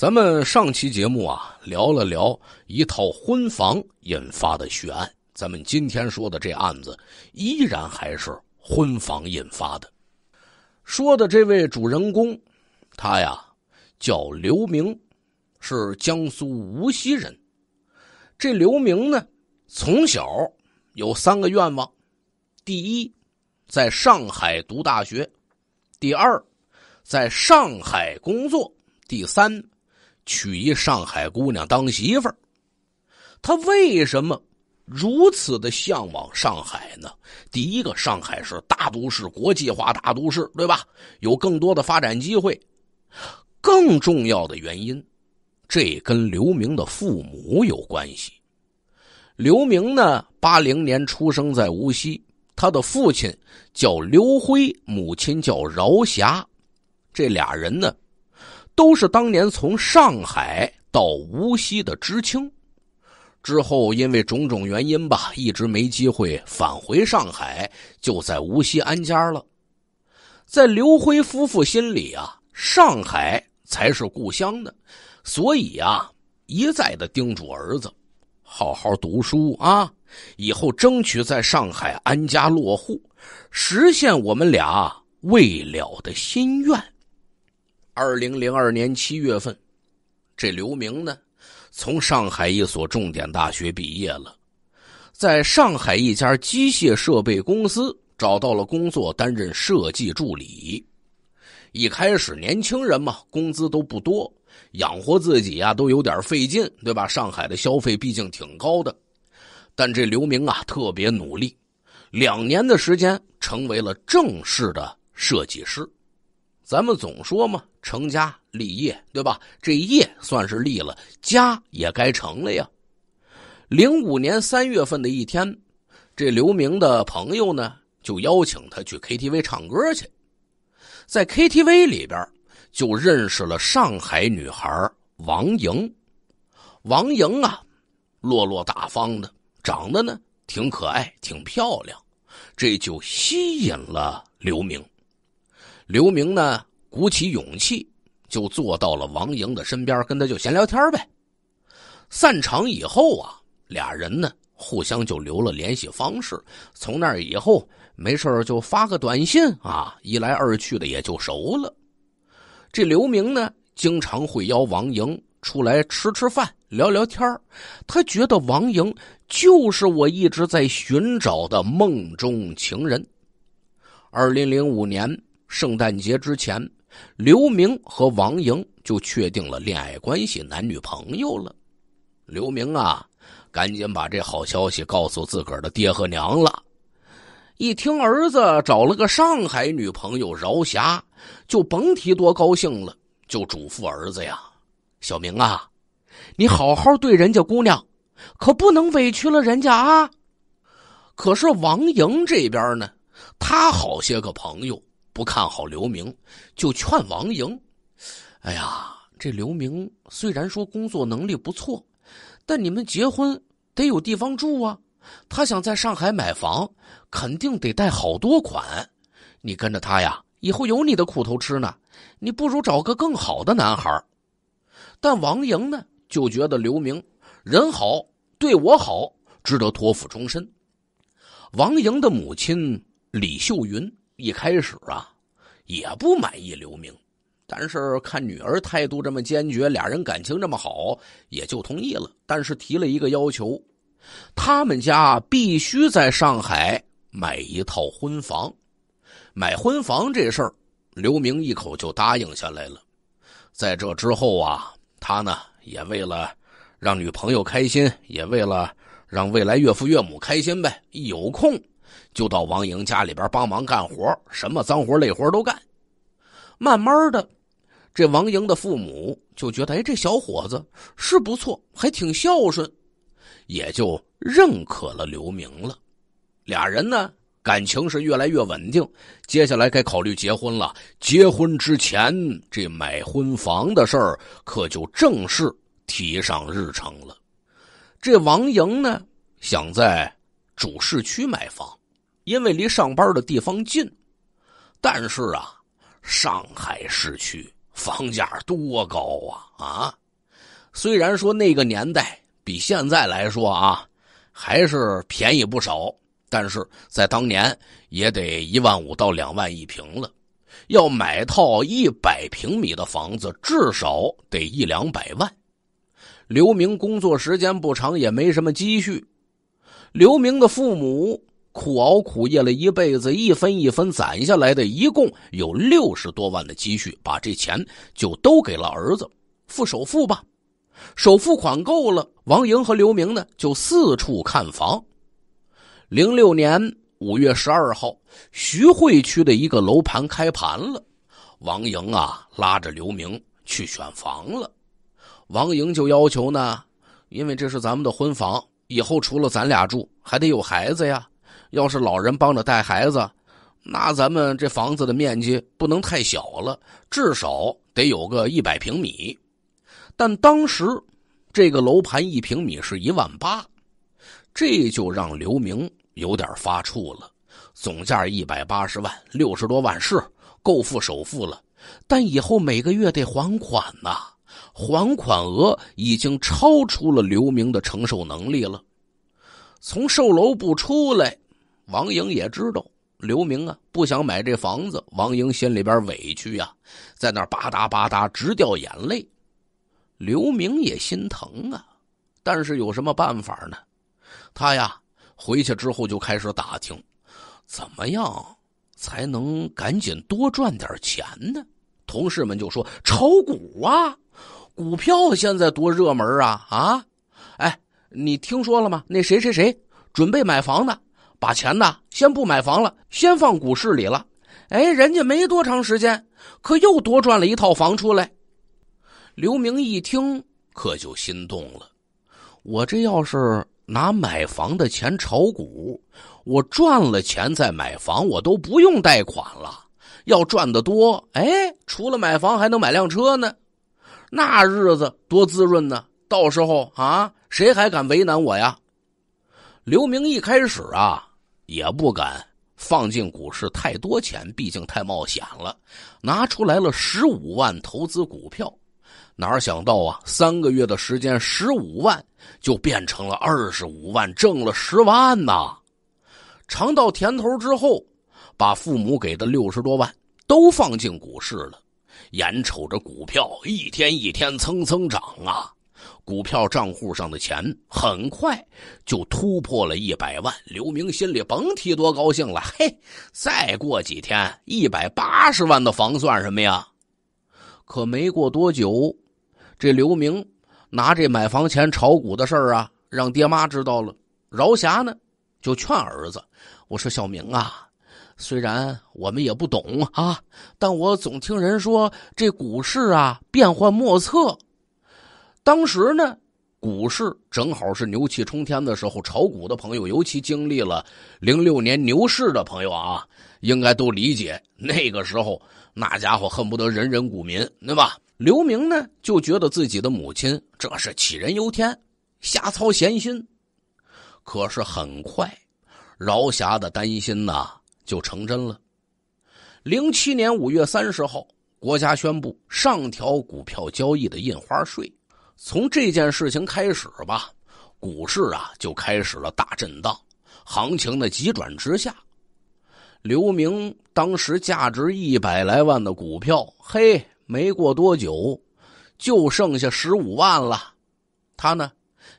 咱们上期节目啊，聊了聊一套婚房引发的血案。咱们今天说的这案子，依然还是婚房引发的。说的这位主人公，他呀叫刘明，是江苏无锡人。这刘明呢，从小有三个愿望：第一，在上海读大学；第二，在上海工作；第三。娶一上海姑娘当媳妇儿，他为什么如此的向往上海呢？第一个，上海是大都市，国际化大都市，对吧？有更多的发展机会。更重要的原因，这跟刘明的父母有关系。刘明呢，八零年出生在无锡，他的父亲叫刘辉，母亲叫饶霞，这俩人呢。都是当年从上海到无锡的知青，之后因为种种原因吧，一直没机会返回上海，就在无锡安家了。在刘辉夫妇心里啊，上海才是故乡的，所以啊，一再的叮嘱儿子，好好读书啊，以后争取在上海安家落户，实现我们俩未了的心愿。二零零二年七月份，这刘明呢，从上海一所重点大学毕业了，在上海一家机械设备公司找到了工作，担任设计助理。一开始，年轻人嘛，工资都不多，养活自己呀都有点费劲，对吧？上海的消费毕竟挺高的。但这刘明啊，特别努力，两年的时间成为了正式的设计师。咱们总说嘛。成家立业，对吧？这业算是立了，家也该成了呀。零五年三月份的一天，这刘明的朋友呢，就邀请他去 KTV 唱歌去。在 KTV 里边，就认识了上海女孩王莹。王莹啊，落落大方的，长得呢挺可爱、挺漂亮，这就吸引了刘明。刘明呢。鼓起勇气，就坐到了王莹的身边，跟他就闲聊天呗。散场以后啊，俩人呢互相就留了联系方式。从那以后，没事就发个短信啊，一来二去的也就熟了。这刘明呢，经常会邀王莹出来吃吃饭、聊聊天他觉得王莹就是我一直在寻找的梦中情人。二零零五年圣诞节之前。刘明和王莹就确定了恋爱关系，男女朋友了。刘明啊，赶紧把这好消息告诉自个儿的爹和娘了。一听儿子找了个上海女朋友饶霞，就甭提多高兴了。就嘱咐儿子呀：“小明啊，你好好对人家姑娘，可不能委屈了人家啊。”可是王莹这边呢，她好些个朋友。不看好刘明，就劝王莹：“哎呀，这刘明虽然说工作能力不错，但你们结婚得有地方住啊。他想在上海买房，肯定得贷好多款。你跟着他呀，以后有你的苦头吃呢。你不如找个更好的男孩。”但王莹呢，就觉得刘明人好，对我好，值得托付终身。王莹的母亲李秀云一开始啊。也不满意刘明，但是看女儿态度这么坚决，俩人感情这么好，也就同意了。但是提了一个要求，他们家必须在上海买一套婚房。买婚房这事儿，刘明一口就答应下来了。在这之后啊，他呢也为了让女朋友开心，也为了让未来岳父岳母开心呗，一有空。就到王莹家里边帮忙干活，什么脏活累活都干。慢慢的，这王莹的父母就觉得：“哎，这小伙子是不错，还挺孝顺。”也就认可了刘明了。俩人呢，感情是越来越稳定。接下来该考虑结婚了。结婚之前，这买婚房的事儿可就正式提上日程了。这王莹呢，想在主市区买房。因为离上班的地方近，但是啊，上海市区房价多高啊啊！虽然说那个年代比现在来说啊，还是便宜不少，但是在当年也得一万五到两万一平了。要买套一百平米的房子，至少得一两百万。刘明工作时间不长，也没什么积蓄。刘明的父母。苦熬苦业了一辈子，一分一分攒下来的，一共有六十多万的积蓄，把这钱就都给了儿子付首付吧。首付款够了，王莹和刘明呢就四处看房。零六年五月十二号，徐汇区的一个楼盘开盘了，王莹啊拉着刘明去选房了。王莹就要求呢，因为这是咱们的婚房，以后除了咱俩住，还得有孩子呀。要是老人帮着带孩子，那咱们这房子的面积不能太小了，至少得有个一百平米。但当时这个楼盘一平米是一万八，这就让刘明有点发怵了。总价一百八十万，六十多万是够付首付了，但以后每个月得还款呐，还款额已经超出了刘明的承受能力了。从售楼部出来。王莹也知道刘明啊不想买这房子，王莹心里边委屈呀，在那吧嗒吧嗒直掉眼泪。刘明也心疼啊，但是有什么办法呢？他呀回去之后就开始打听，怎么样才能赶紧多赚点钱呢？同事们就说炒股啊，股票现在多热门啊啊！哎，你听说了吗？那谁谁谁准备买房的。把钱呢，先不买房了，先放股市里了。哎，人家没多长时间，可又多赚了一套房出来。刘明一听，可就心动了。我这要是拿买房的钱炒股，我赚了钱再买房，我都不用贷款了。要赚的多，哎，除了买房还能买辆车呢，那日子多滋润呢。到时候啊，谁还敢为难我呀？刘明一开始啊。也不敢放进股市太多钱，毕竟太冒险了。拿出来了十五万投资股票，哪想到啊，三个月的时间，十五万就变成了二十五万，挣了十万呢。尝到甜头之后，把父母给的六十多万都放进股市了，眼瞅着股票一天一天蹭蹭涨啊。股票账户上的钱很快就突破了一百万，刘明心里甭提多高兴了。嘿，再过几天，一百八十万的房算什么呀？可没过多久，这刘明拿这买房钱炒股的事儿啊，让爹妈知道了。饶霞呢，就劝儿子：“我说小明啊，虽然我们也不懂啊，但我总听人说这股市啊，变幻莫测。”当时呢，股市正好是牛气冲天的时候，炒股的朋友，尤其经历了零六年牛市的朋友啊，应该都理解那个时候那家伙恨不得人人股民，对吧？刘明呢就觉得自己的母亲这是杞人忧天，瞎操闲心。可是很快，饶霞的担心呢就成真了。零七年五月三十号，国家宣布上调股票交易的印花税。从这件事情开始吧，股市啊就开始了大震荡，行情的急转直下。刘明当时价值一百来万的股票，嘿，没过多久就剩下十五万了。他呢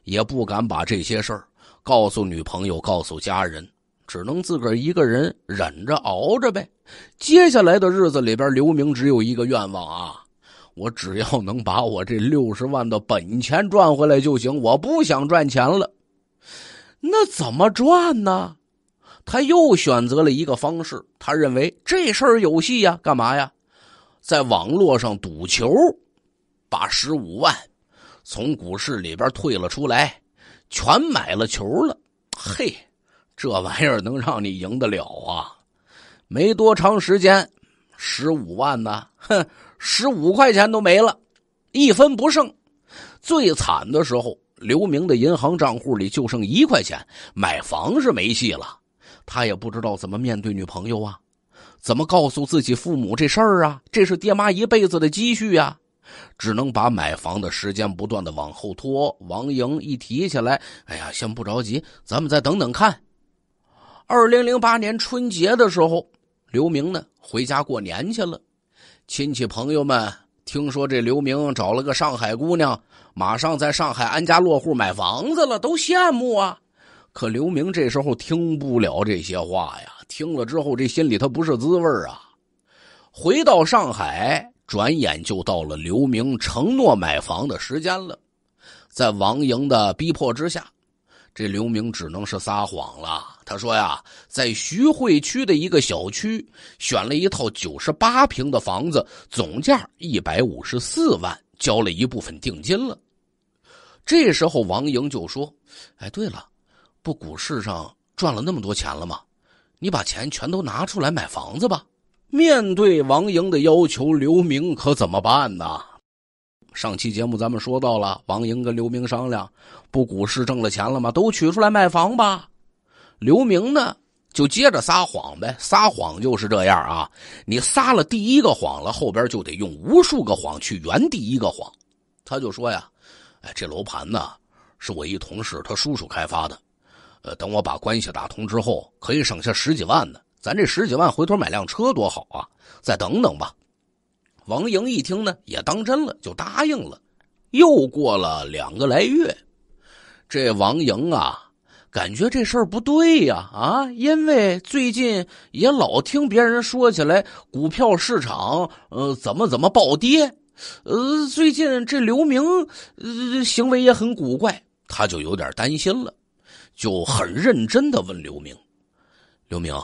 也不敢把这些事儿告诉女朋友、告诉家人，只能自个儿一个人忍着、熬着呗。接下来的日子里边，刘明只有一个愿望啊。我只要能把我这六十万的本钱赚回来就行，我不想赚钱了。那怎么赚呢？他又选择了一个方式，他认为这事儿有戏呀。干嘛呀？在网络上赌球，把十五万从股市里边退了出来，全买了球了。嘿，这玩意儿能让你赢得了啊？没多长时间，十五万呢？哼。十五块钱都没了，一分不剩。最惨的时候，刘明的银行账户里就剩一块钱，买房是没戏了。他也不知道怎么面对女朋友啊，怎么告诉自己父母这事儿啊？这是爹妈一辈子的积蓄啊！只能把买房的时间不断的往后拖。王莹一提起来，哎呀，先不着急，咱们再等等看。二零零八年春节的时候，刘明呢回家过年去了。亲戚朋友们听说这刘明找了个上海姑娘，马上在上海安家落户、买房子了，都羡慕啊。可刘明这时候听不了这些话呀，听了之后这心里他不是滋味啊。回到上海，转眼就到了刘明承诺买房的时间了，在王莹的逼迫之下，这刘明只能是撒谎了。他说呀，在徐汇区的一个小区选了一套九十八平的房子，总价一百五十四万，交了一部分定金了。这时候王莹就说：“哎，对了，不，股市上赚了那么多钱了吗？你把钱全都拿出来买房子吧。”面对王莹的要求，刘明可怎么办呢？上期节目咱们说到了，王莹跟刘明商量：“不，股市挣了钱了吗？都取出来卖房吧。”刘明呢，就接着撒谎呗，撒谎就是这样啊。你撒了第一个谎了，后边就得用无数个谎去圆第一个谎。他就说呀：“哎，这楼盘呢，是我一同事他叔叔开发的，呃，等我把关系打通之后，可以省下十几万呢。咱这十几万回头买辆车多好啊，再等等吧。”王莹一听呢，也当真了，就答应了。又过了两个来月，这王莹啊。感觉这事儿不对呀，啊，因为最近也老听别人说起来股票市场，呃，怎么怎么暴跌，呃，最近这刘明，呃，行为也很古怪，他就有点担心了，就很认真的问刘明：“刘明，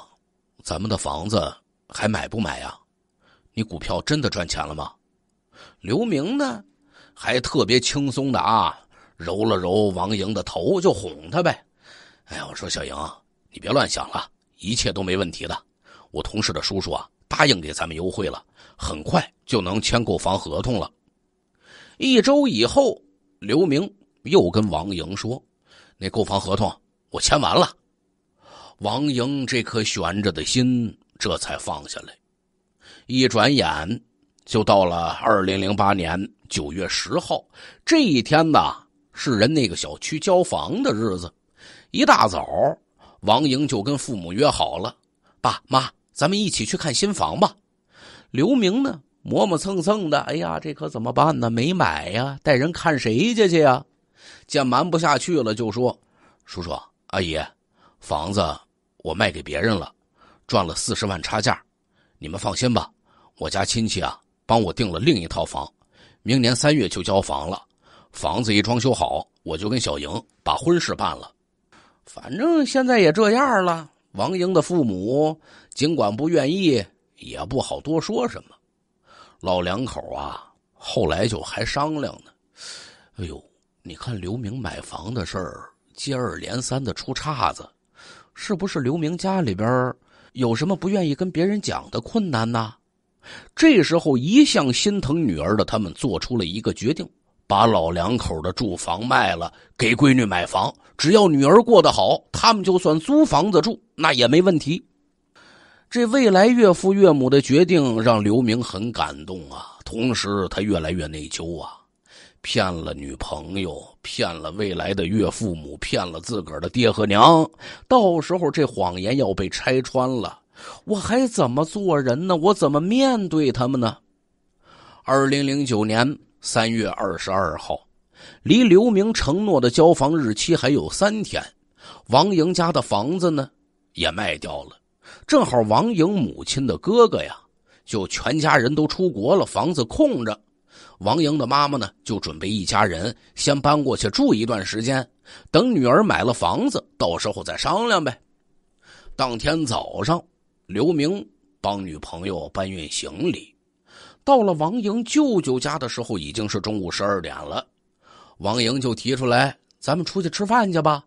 咱们的房子还买不买呀？你股票真的赚钱了吗？”刘明呢，还特别轻松的啊，揉了揉王莹的头，就哄他呗。哎呀，我说小莹，你别乱想了，一切都没问题的。我同事的叔叔啊，答应给咱们优惠了，很快就能签购房合同了。一周以后，刘明又跟王莹说：“那购房合同我签完了。”王莹这颗悬着的心这才放下来。一转眼就到了二零零八年九月十号，这一天呐，是人那个小区交房的日子。一大早，王莹就跟父母约好了：“爸妈，咱们一起去看新房吧。”刘明呢，磨磨蹭蹭的，哎呀，这可怎么办呢？没买呀，带人看谁家去呀？见瞒不下去了，就说：“叔叔阿姨，房子我卖给别人了，赚了四十万差价。你们放心吧，我家亲戚啊，帮我订了另一套房，明年三月就交房了。房子一装修好，我就跟小莹把婚事办了。”反正现在也这样了，王英的父母尽管不愿意，也不好多说什么。老两口啊，后来就还商量呢。哎呦，你看刘明买房的事儿接二连三的出岔子，是不是刘明家里边有什么不愿意跟别人讲的困难呢？这时候，一向心疼女儿的他们做出了一个决定。把老两口的住房卖了，给闺女买房。只要女儿过得好，他们就算租房子住，那也没问题。这未来岳父岳母的决定让刘明很感动啊，同时他越来越内疚啊，骗了女朋友，骗了未来的岳父母，骗了自个儿的爹和娘。到时候这谎言要被拆穿了，我还怎么做人呢？我怎么面对他们呢？二零零九年。三月二十二号，离刘明承诺的交房日期还有三天，王莹家的房子呢也卖掉了，正好王莹母亲的哥哥呀，就全家人都出国了，房子空着，王莹的妈妈呢就准备一家人先搬过去住一段时间，等女儿买了房子，到时候再商量呗。当天早上，刘明帮女朋友搬运行李。到了王莹舅舅家的时候，已经是中午十二点了。王莹就提出来：“咱们出去吃饭去吧。”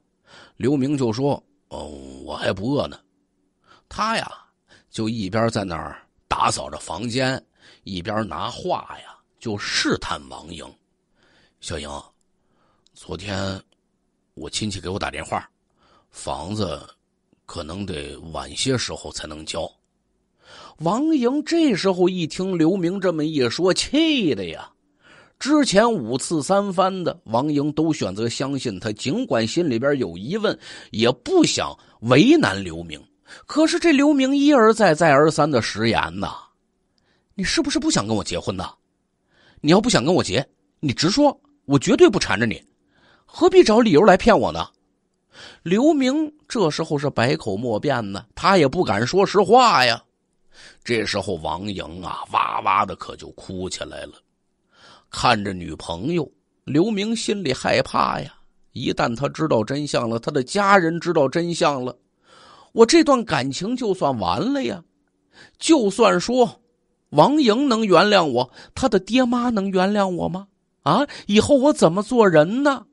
刘明就说：“嗯，我还不饿呢。”他呀，就一边在那儿打扫着房间，一边拿话呀就试探王莹：“小莹，昨天我亲戚给我打电话，房子可能得晚些时候才能交。”王莹这时候一听刘明这么一说，气的呀！之前五次三番的，王莹都选择相信他，尽管心里边有疑问，也不想为难刘明。可是这刘明一而再、再而三的食言呐！你是不是不想跟我结婚呢？你要不想跟我结，你直说，我绝对不缠着你，何必找理由来骗我呢？刘明这时候是百口莫辩呢，他也不敢说实话呀。这时候，王莹啊，哇哇的可就哭起来了。看着女朋友刘明，心里害怕呀。一旦他知道真相了，他的家人知道真相了，我这段感情就算完了呀。就算说王莹能原谅我，他的爹妈能原谅我吗？啊，以后我怎么做人呢？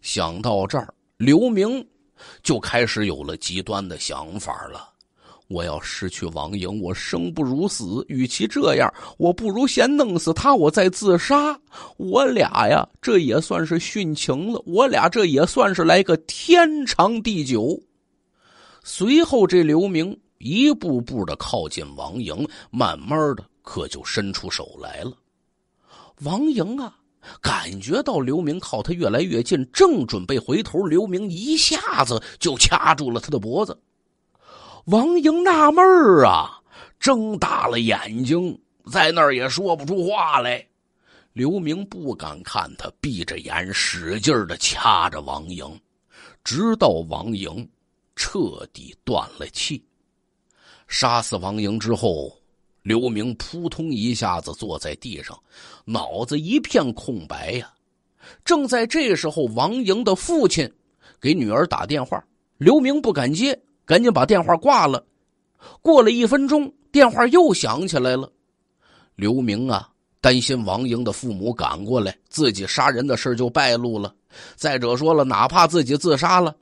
想到这儿，刘明就开始有了极端的想法了。我要失去王莹，我生不如死。与其这样，我不如先弄死他，我再自杀。我俩呀，这也算是殉情了。我俩这也算是来个天长地久。随后，这刘明一步步的靠近王莹，慢慢的可就伸出手来了。王莹啊，感觉到刘明靠他越来越近，正准备回头，刘明一下子就掐住了他的脖子。王莹纳闷儿啊，睁大了眼睛，在那儿也说不出话来。刘明不敢看他，闭着眼使劲的掐着王莹，直到王莹彻底断了气。杀死王莹之后，刘明扑通一下子坐在地上，脑子一片空白呀。正在这时候，王莹的父亲给女儿打电话，刘明不敢接。赶紧把电话挂了。过了一分钟，电话又响起来了。刘明啊，担心王英的父母赶过来，自己杀人的事就败露了。再者说了，哪怕自己自杀了，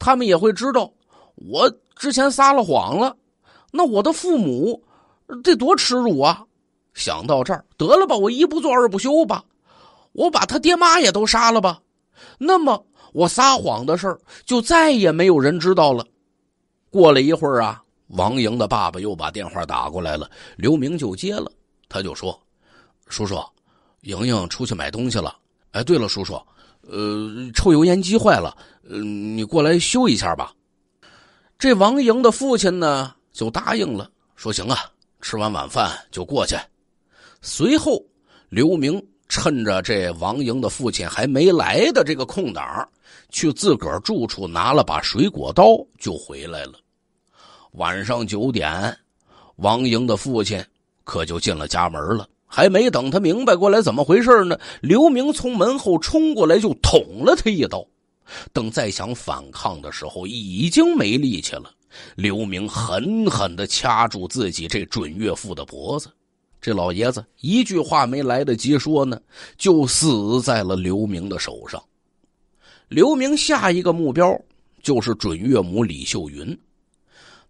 他们也会知道我之前撒了谎了。那我的父母，这多耻辱啊！想到这儿，得了吧，我一不做二不休吧，我把他爹妈也都杀了吧。那么，我撒谎的事儿就再也没有人知道了。过了一会儿啊，王莹的爸爸又把电话打过来了，刘明就接了，他就说：“叔叔，莹莹出去买东西了。哎，对了，叔叔，呃，抽油烟机坏了，呃，你过来修一下吧。”这王莹的父亲呢就答应了，说：“行啊，吃完晚饭就过去。”随后，刘明趁着这王莹的父亲还没来的这个空档，去自个儿住处拿了把水果刀就回来了。晚上九点，王莹的父亲可就进了家门了。还没等他明白过来怎么回事呢，刘明从门后冲过来就捅了他一刀。等再想反抗的时候，已经没力气了。刘明狠狠的掐住自己这准岳父的脖子，这老爷子一句话没来得及说呢，就死在了刘明的手上。刘明下一个目标就是准岳母李秀云。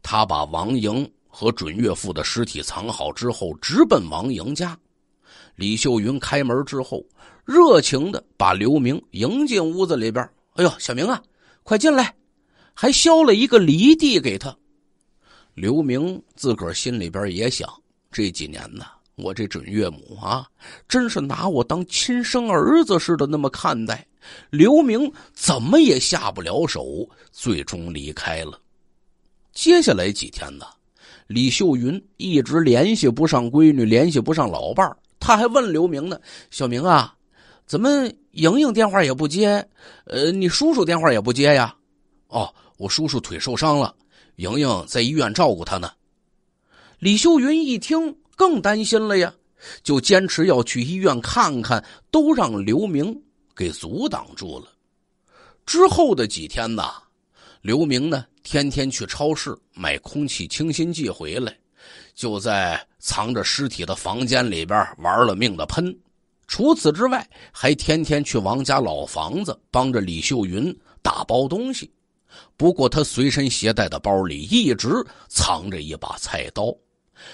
他把王莹和准岳父的尸体藏好之后，直奔王莹家。李秀云开门之后，热情的把刘明迎进屋子里边。哎呦，小明啊，快进来！还削了一个梨递给他。刘明自个儿心里边也想：这几年呢，我这准岳母啊，真是拿我当亲生儿子似的那么看待。刘明怎么也下不了手，最终离开了。接下来几天呢，李秀云一直联系不上闺女，联系不上老伴儿，他还问刘明呢：“小明啊，怎么莹莹电话也不接？呃，你叔叔电话也不接呀？”“哦，我叔叔腿受伤了，莹莹在医院照顾他呢。”李秀云一听更担心了呀，就坚持要去医院看看，都让刘明给阻挡住了。之后的几天呢，刘明呢？天天去超市买空气清新剂回来，就在藏着尸体的房间里边玩了命的喷。除此之外，还天天去王家老房子帮着李秀云打包东西。不过，他随身携带的包里一直藏着一把菜刀。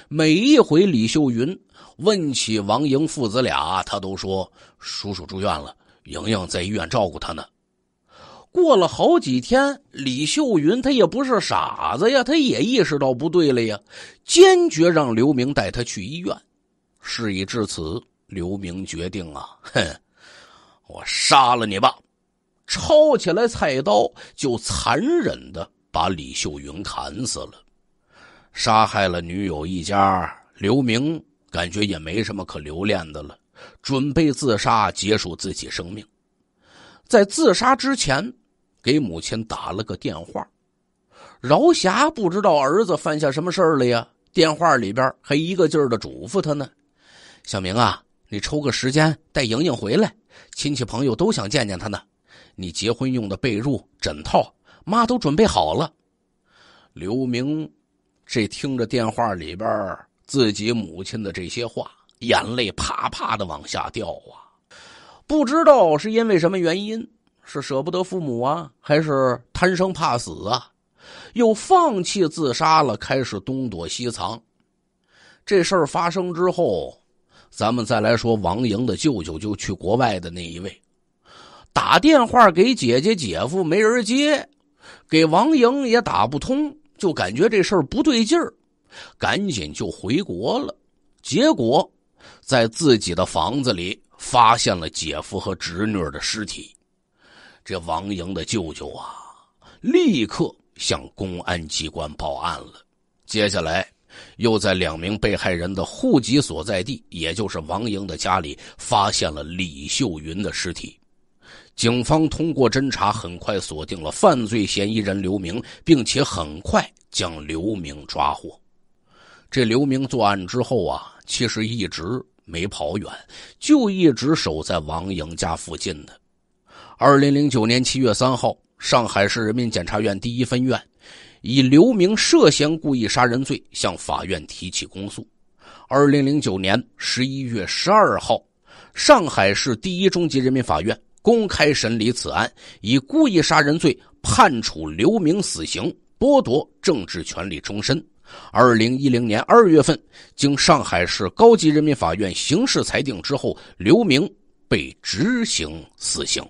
每一回李秀云问起王莹父子俩，他都说叔叔住院了，莹莹在医院照顾他呢。过了好几天，李秀云她也不是傻子呀，她也意识到不对了呀，坚决让刘明带她去医院。事已至此，刘明决定啊，哼，我杀了你吧！抄起来菜刀，就残忍的把李秀云砍死了。杀害了女友一家，刘明感觉也没什么可留恋的了，准备自杀结束自己生命。在自杀之前。给母亲打了个电话，饶霞不知道儿子犯下什么事儿了呀。电话里边还一个劲儿的嘱咐他呢：“小明啊，你抽个时间带莹莹回来，亲戚朋友都想见见她呢。你结婚用的被褥、枕套，妈都准备好了。”刘明，这听着电话里边自己母亲的这些话，眼泪啪啪的往下掉啊，不知道是因为什么原因。是舍不得父母啊，还是贪生怕死啊？又放弃自杀了，开始东躲西藏。这事儿发生之后，咱们再来说王莹的舅舅，就去国外的那一位，打电话给姐姐姐夫没人接，给王莹也打不通，就感觉这事儿不对劲儿，赶紧就回国了。结果，在自己的房子里发现了姐夫和侄女的尸体。这王莹的舅舅啊，立刻向公安机关报案了。接下来，又在两名被害人的户籍所在地，也就是王莹的家里，发现了李秀云的尸体。警方通过侦查，很快锁定了犯罪嫌疑人刘明，并且很快将刘明抓获。这刘明作案之后啊，其实一直没跑远，就一直守在王莹家附近的。二零零九年七月三号，上海市人民检察院第一分院以刘明涉嫌故意杀人罪向法院提起公诉。二零零九年十一月十二号，上海市第一中级人民法院公开审理此案，以故意杀人罪判处刘明死刑，剥夺政治权利终身。二零一零年二月份，经上海市高级人民法院刑事裁定之后，刘明被执行死刑。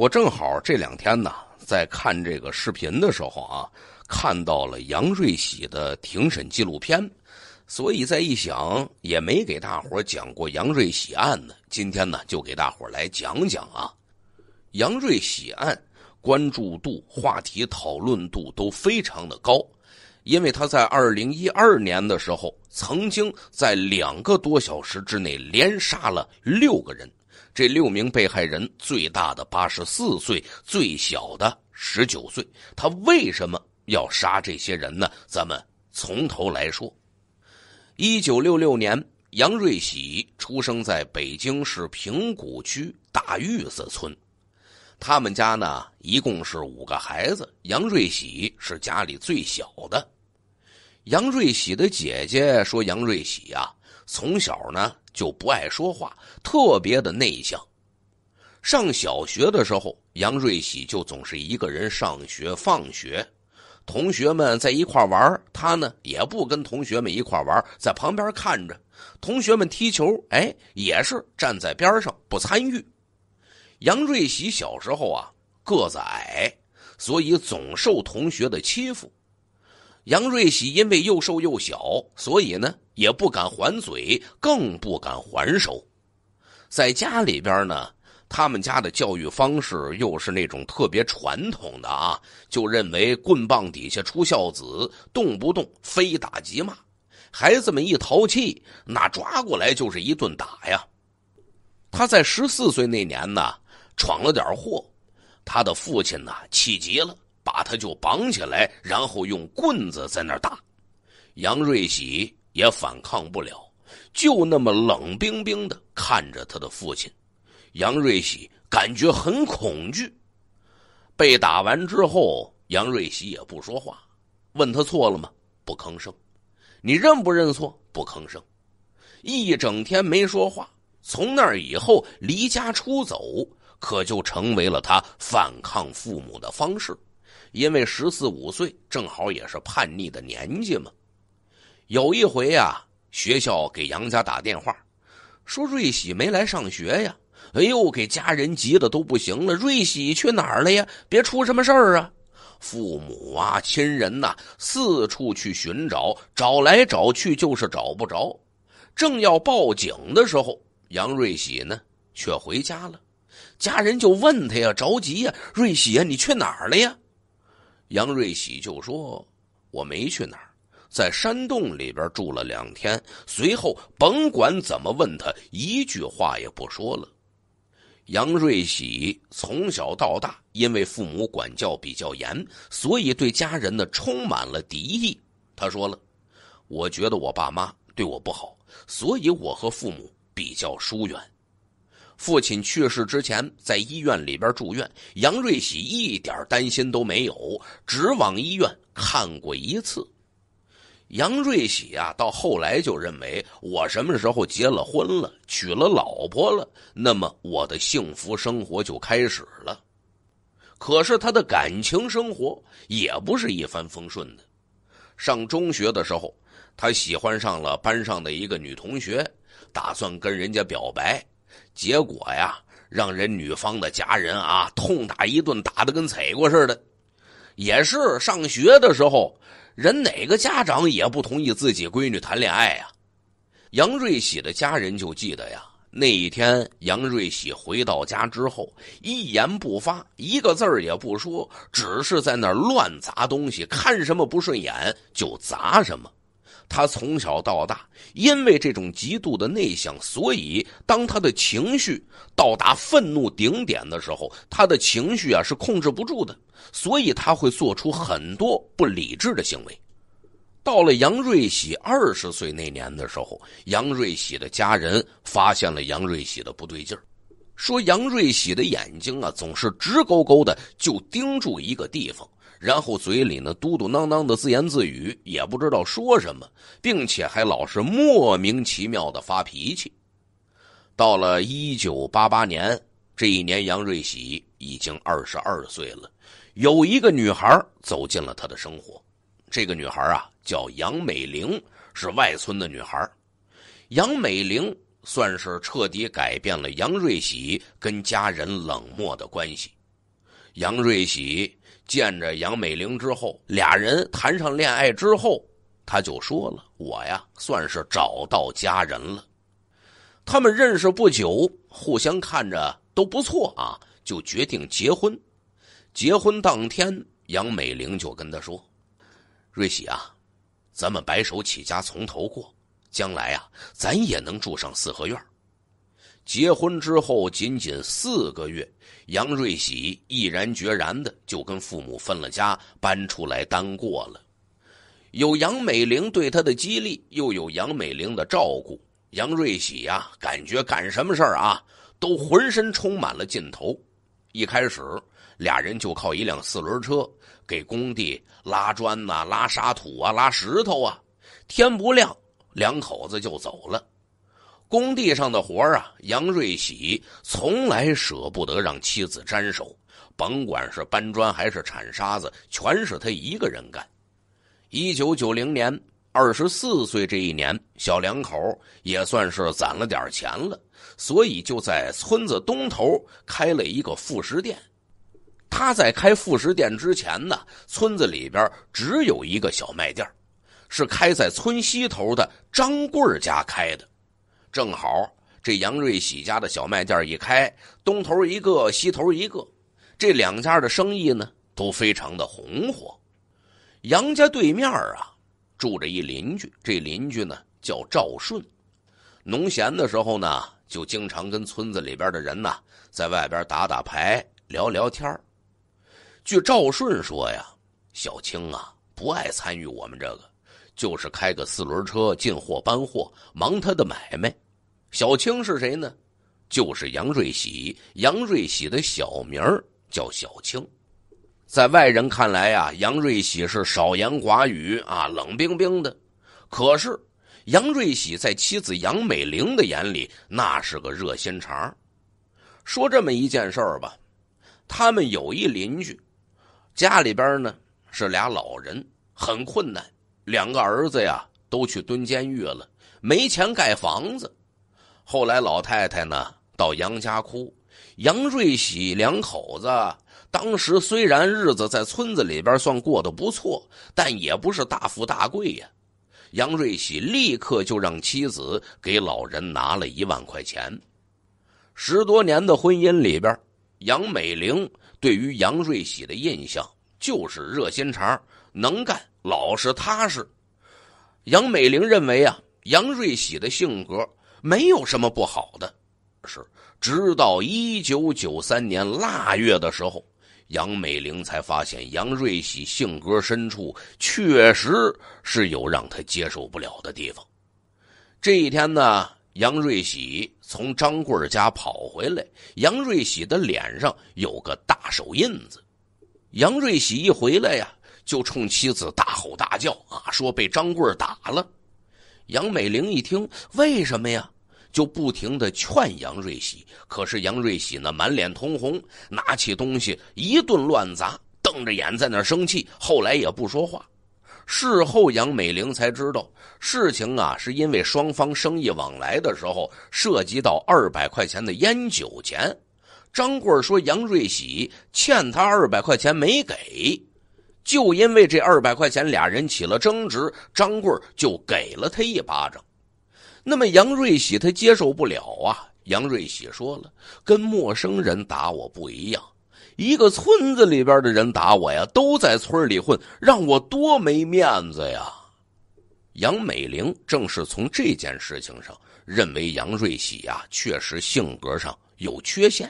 我正好这两天呢，在看这个视频的时候啊，看到了杨瑞喜的庭审纪录片，所以再一想，也没给大伙讲过杨瑞喜案呢。今天呢，就给大伙来讲讲啊，杨瑞喜案关注度、话题讨论度都非常的高，因为他在二零一二年的时候，曾经在两个多小时之内连杀了六个人。这六名被害人，最大的八十四岁，最小的十九岁。他为什么要杀这些人呢？咱们从头来说。一九六六年，杨瑞喜出生在北京市平谷区大峪子村。他们家呢，一共是五个孩子，杨瑞喜是家里最小的。杨瑞喜的姐姐说：“杨瑞喜呀，从小呢。”就不爱说话，特别的内向。上小学的时候，杨瑞喜就总是一个人上学、放学，同学们在一块玩，他呢也不跟同学们一块玩，在旁边看着同学们踢球。哎，也是站在边上不参与。杨瑞喜小时候啊个子矮，所以总受同学的欺负。杨瑞喜因为又瘦又小，所以呢也不敢还嘴，更不敢还手。在家里边呢，他们家的教育方式又是那种特别传统的啊，就认为棍棒底下出孝子，动不动非打即骂。孩子们一淘气，那抓过来就是一顿打呀。他在十四岁那年呢，闯了点祸，他的父亲呢气急了。把他就绑起来，然后用棍子在那儿打，杨瑞喜也反抗不了，就那么冷冰冰的看着他的父亲。杨瑞喜感觉很恐惧。被打完之后，杨瑞喜也不说话，问他错了吗？不吭声。你认不认错？不吭声。一整天没说话。从那以后，离家出走可就成为了他反抗父母的方式。因为十四五岁正好也是叛逆的年纪嘛。有一回呀，学校给杨家打电话，说瑞喜没来上学呀。哎呦，给家人急的都不行了。瑞喜去哪儿了呀？别出什么事儿啊！父母啊，亲人呐，四处去寻找，找来找去就是找不着。正要报警的时候，杨瑞喜呢却回家了。家人就问他呀，着急呀，瑞喜呀，你去哪儿了呀？杨瑞喜就说：“我没去哪儿，在山洞里边住了两天。随后，甭管怎么问他，一句话也不说了。”杨瑞喜从小到大，因为父母管教比较严，所以对家人呢充满了敌意。他说了：“我觉得我爸妈对我不好，所以我和父母比较疏远。”父亲去世之前在医院里边住院，杨瑞喜一点担心都没有，只往医院看过一次。杨瑞喜啊，到后来就认为我什么时候结了婚了，娶了老婆了，那么我的幸福生活就开始了。可是他的感情生活也不是一帆风顺的。上中学的时候，他喜欢上了班上的一个女同学，打算跟人家表白。结果呀，让人女方的家人啊痛打一顿，打得跟踩过似的。也是上学的时候，人哪个家长也不同意自己闺女谈恋爱呀。杨瑞喜的家人就记得呀，那一天杨瑞喜回到家之后，一言不发，一个字儿也不说，只是在那儿乱砸东西，看什么不顺眼就砸什么。他从小到大，因为这种极度的内向，所以当他的情绪到达愤怒顶点的时候，他的情绪啊是控制不住的，所以他会做出很多不理智的行为。到了杨瑞喜二十岁那年的时候，杨瑞喜的家人发现了杨瑞喜的不对劲儿，说杨瑞喜的眼睛啊总是直勾勾的就盯住一个地方。然后嘴里呢嘟嘟囔囔的自言自语，也不知道说什么，并且还老是莫名其妙的发脾气。到了一九八八年，这一年杨瑞喜已经二十二岁了，有一个女孩走进了他的生活。这个女孩啊叫杨美玲，是外村的女孩。杨美玲算是彻底改变了杨瑞喜跟家人冷漠的关系。杨瑞喜。见着杨美玲之后，俩人谈上恋爱之后，他就说了：“我呀，算是找到家人了。”他们认识不久，互相看着都不错啊，就决定结婚。结婚当天，杨美玲就跟他说：“瑞喜啊，咱们白手起家，从头过，将来啊，咱也能住上四合院。”结婚之后，仅仅四个月。杨瑞喜毅然决然的就跟父母分了家，搬出来单过了。有杨美玲对他的激励，又有杨美玲的照顾，杨瑞喜呀，感觉干什么事儿啊，都浑身充满了劲头。一开始，俩人就靠一辆四轮车给工地拉砖呐、拉沙土啊、拉石头啊。天不亮，两口子就走了。工地上的活啊，杨瑞喜从来舍不得让妻子沾手，甭管是搬砖还是铲沙子，全是他一个人干。一九九零年，二十四岁这一年，小两口也算是攒了点钱了，所以就在村子东头开了一个副食店。他在开副食店之前呢，村子里边只有一个小卖店，是开在村西头的张贵家开的。正好这杨瑞喜家的小卖店一开，东头一个西头一个，这两家的生意呢都非常的红火。杨家对面啊，住着一邻居，这邻居呢叫赵顺。农闲的时候呢，就经常跟村子里边的人呢，在外边打打牌、聊聊天据赵顺说呀，小青啊不爱参与我们这个。就是开个四轮车进货搬货，忙他的买卖。小青是谁呢？就是杨瑞喜，杨瑞喜的小名叫小青。在外人看来呀，杨瑞喜是少言寡语啊，冷冰冰的。可是杨瑞喜在妻子杨美玲的眼里，那是个热心肠。说这么一件事儿吧，他们有一邻居，家里边呢是俩老人，很困难。两个儿子呀，都去蹲监狱了，没钱盖房子。后来老太太呢，到杨家哭。杨瑞喜两口子当时虽然日子在村子里边算过得不错，但也不是大富大贵呀。杨瑞喜立刻就让妻子给老人拿了一万块钱。十多年的婚姻里边，杨美玲对于杨瑞喜的印象就是热心肠、能干。老实踏实，杨美玲认为啊，杨瑞喜的性格没有什么不好的。是，直到一九九三年腊月的时候，杨美玲才发现杨瑞喜性格深处确实是有让她接受不了的地方。这一天呢，杨瑞喜从张贵家跑回来，杨瑞喜的脸上有个大手印子。杨瑞喜一回来呀。就冲妻子大吼大叫啊，说被张贵打了。杨美玲一听，为什么呀？就不停的劝杨瑞喜，可是杨瑞喜呢，满脸通红，拿起东西一顿乱砸，瞪着眼在那生气。后来也不说话。事后，杨美玲才知道事情啊，是因为双方生意往来的时候涉及到二百块钱的烟酒钱，张贵说杨瑞喜欠他二百块钱没给。就因为这二百块钱，俩人起了争执，张贵就给了他一巴掌。那么杨瑞喜他接受不了啊。杨瑞喜说了：“跟陌生人打我不一样，一个村子里边的人打我呀，都在村里混，让我多没面子呀。”杨美玲正是从这件事情上认为杨瑞喜呀，确实性格上有缺陷，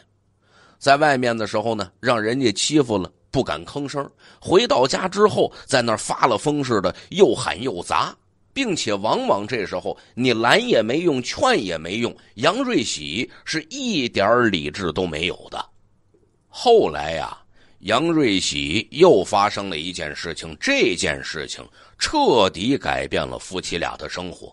在外面的时候呢，让人家欺负了。不敢吭声。回到家之后，在那儿发了疯似的，又喊又砸，并且往往这时候你拦也没用，劝也没用。杨瑞喜是一点理智都没有的。后来呀，杨瑞喜又发生了一件事情，这件事情彻底改变了夫妻俩的生活。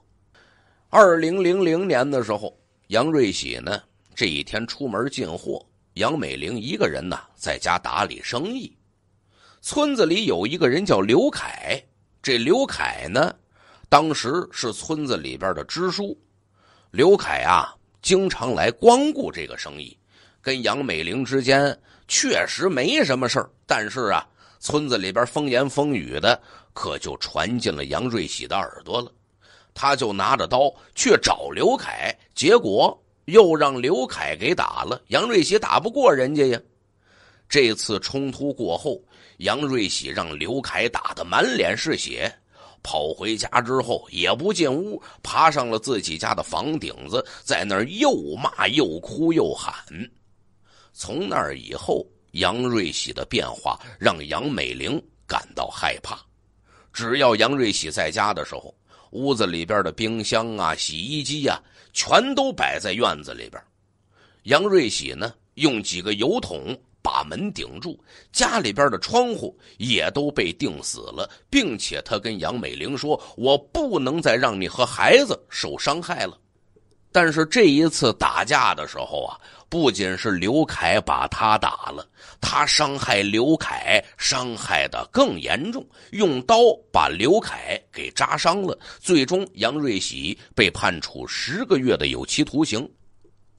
二零零零年的时候，杨瑞喜呢，这一天出门进货。杨美玲一个人呢，在家打理生意。村子里有一个人叫刘凯，这刘凯呢，当时是村子里边的支书。刘凯啊，经常来光顾这个生意，跟杨美玲之间确实没什么事儿。但是啊，村子里边风言风语的，可就传进了杨瑞喜的耳朵了。他就拿着刀去找刘凯，结果。又让刘凯给打了，杨瑞喜打不过人家呀。这次冲突过后，杨瑞喜让刘凯打得满脸是血，跑回家之后也不进屋，爬上了自己家的房顶子，在那儿又骂又哭又喊。从那儿以后，杨瑞喜的变化让杨美玲感到害怕。只要杨瑞喜在家的时候，屋子里边的冰箱啊、洗衣机呀。全都摆在院子里边，杨瑞喜呢用几个油桶把门顶住，家里边的窗户也都被钉死了，并且他跟杨美玲说：“我不能再让你和孩子受伤害了。”但是这一次打架的时候啊。不仅是刘凯把他打了，他伤害刘凯，伤害的更严重，用刀把刘凯给扎伤了。最终，杨瑞喜被判处十个月的有期徒刑。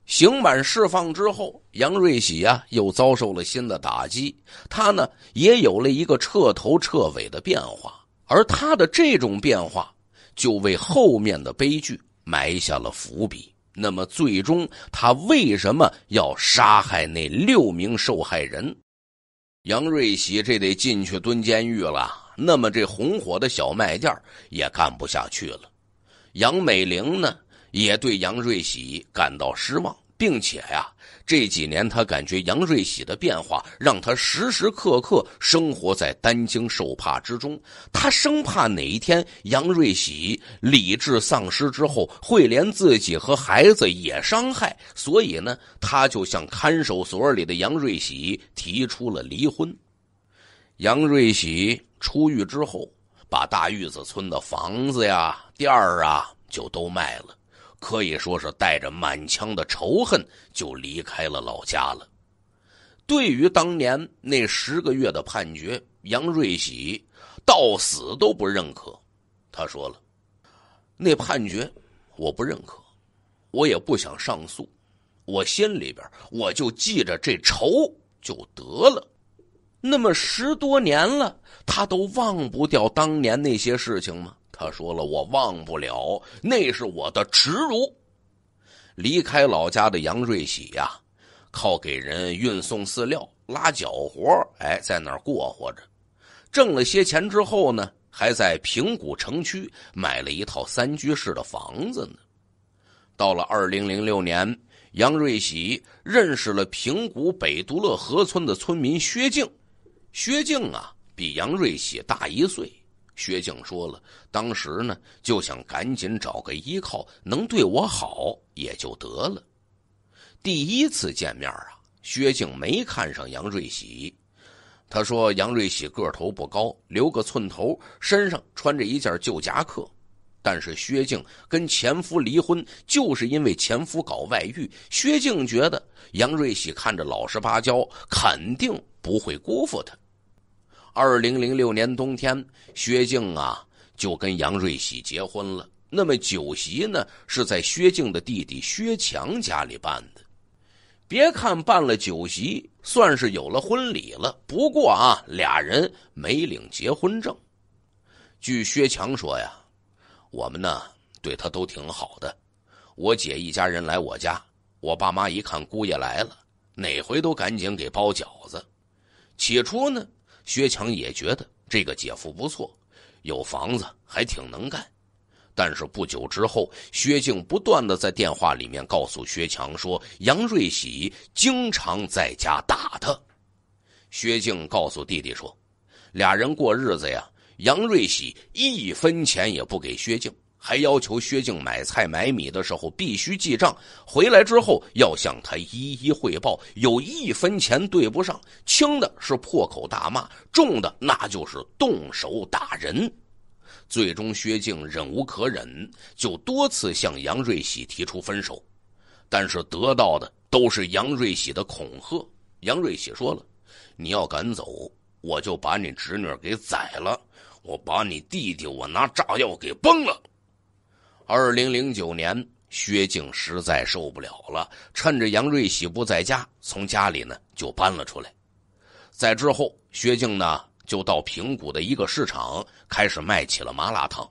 刑满释放之后，杨瑞喜啊又遭受了新的打击，他呢也有了一个彻头彻尾的变化，而他的这种变化，就为后面的悲剧埋下了伏笔。那么最终他为什么要杀害那六名受害人？杨瑞喜这得进去蹲监狱了。那么这红火的小卖店也干不下去了。杨美玲呢，也对杨瑞喜感到失望。并且呀，这几年他感觉杨瑞喜的变化，让他时时刻刻生活在担惊受怕之中。他生怕哪一天杨瑞喜理智丧失之后，会连自己和孩子也伤害。所以呢，他就向看守所里的杨瑞喜提出了离婚。杨瑞喜出狱之后，把大玉子村的房子呀、店儿啊，就都卖了。可以说是带着满腔的仇恨就离开了老家了。对于当年那十个月的判决，杨瑞喜到死都不认可。他说了：“那判决我不认可，我也不想上诉。我心里边我就记着这仇就得了。那么十多年了，他都忘不掉当年那些事情吗？”他说了：“我忘不了，那是我的耻辱。”离开老家的杨瑞喜呀，靠给人运送饲料、拉脚活哎，在那儿过活着，挣了些钱之后呢，还在平谷城区买了一套三居室的房子呢。到了二零零六年，杨瑞喜认识了平谷北独乐河村的村民薛静。薛静啊，比杨瑞喜大一岁。薛静说了，当时呢就想赶紧找个依靠，能对我好也就得了。第一次见面啊，薛静没看上杨瑞喜，他说杨瑞喜个头不高，留个寸头，身上穿着一件旧夹克。但是薛静跟前夫离婚就是因为前夫搞外遇，薛静觉得杨瑞喜看着老实巴交，肯定不会辜负他。二零零六年冬天，薛静啊就跟杨瑞喜结婚了。那么酒席呢是在薛静的弟弟薛强家里办的。别看办了酒席，算是有了婚礼了。不过啊，俩人没领结婚证。据薛强说呀，我们呢对他都挺好的。我姐一家人来我家，我爸妈一看姑爷来了，哪回都赶紧给包饺子。起初呢。薛强也觉得这个姐夫不错，有房子，还挺能干。但是不久之后，薛静不断的在电话里面告诉薛强说，杨瑞喜经常在家打他。薛静告诉弟弟说，俩人过日子呀，杨瑞喜一分钱也不给薛静。还要求薛静买菜买米的时候必须记账，回来之后要向他一一汇报，有一分钱对不上，轻的是破口大骂，重的那就是动手打人。最终，薛静忍无可忍，就多次向杨瑞喜提出分手，但是得到的都是杨瑞喜的恐吓。杨瑞喜说了：“你要敢走，我就把你侄女给宰了，我把你弟弟我拿炸药给崩了。”二零零九年，薛静实在受不了了，趁着杨瑞喜不在家，从家里呢就搬了出来。在之后，薛静呢就到平谷的一个市场开始卖起了麻辣烫。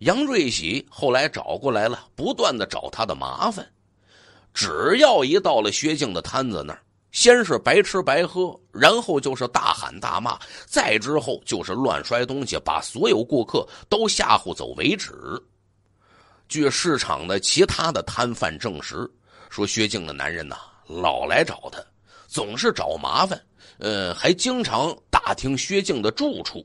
杨瑞喜后来找过来了，不断的找他的麻烦。只要一到了薛静的摊子那儿，先是白吃白喝，然后就是大喊大骂，再之后就是乱摔东西，把所有顾客都吓唬走为止。据市场的其他的摊贩证实，说薛静的男人呐老来找她，总是找麻烦，呃，还经常打听薛静的住处。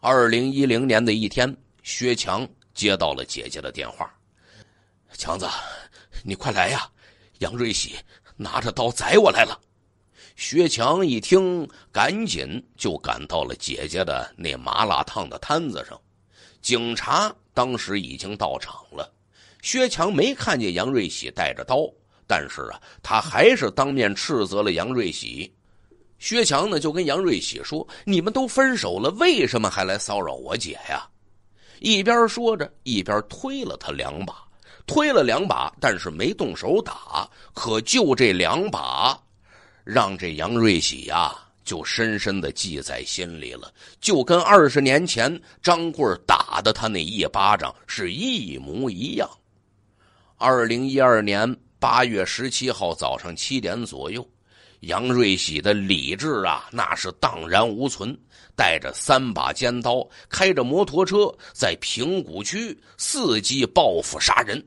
二零一零年的一天，薛强接到了姐姐的电话：“强子，你快来呀，杨瑞喜拿着刀宰我来了。”薛强一听，赶紧就赶到了姐姐的那麻辣烫的摊子上。警察当时已经到场了，薛强没看见杨瑞喜带着刀，但是啊，他还是当面斥责了杨瑞喜。薛强呢就跟杨瑞喜说：“你们都分手了，为什么还来骚扰我姐呀？”一边说着，一边推了他两把，推了两把，但是没动手打，可就这两把，让这杨瑞喜呀。就深深的记在心里了，就跟二十年前张贵打的他那一巴掌是一模一样。二零一二年八月十七号早上七点左右，杨瑞喜的理智啊，那是荡然无存，带着三把尖刀，开着摩托车在平谷区伺机报复杀人。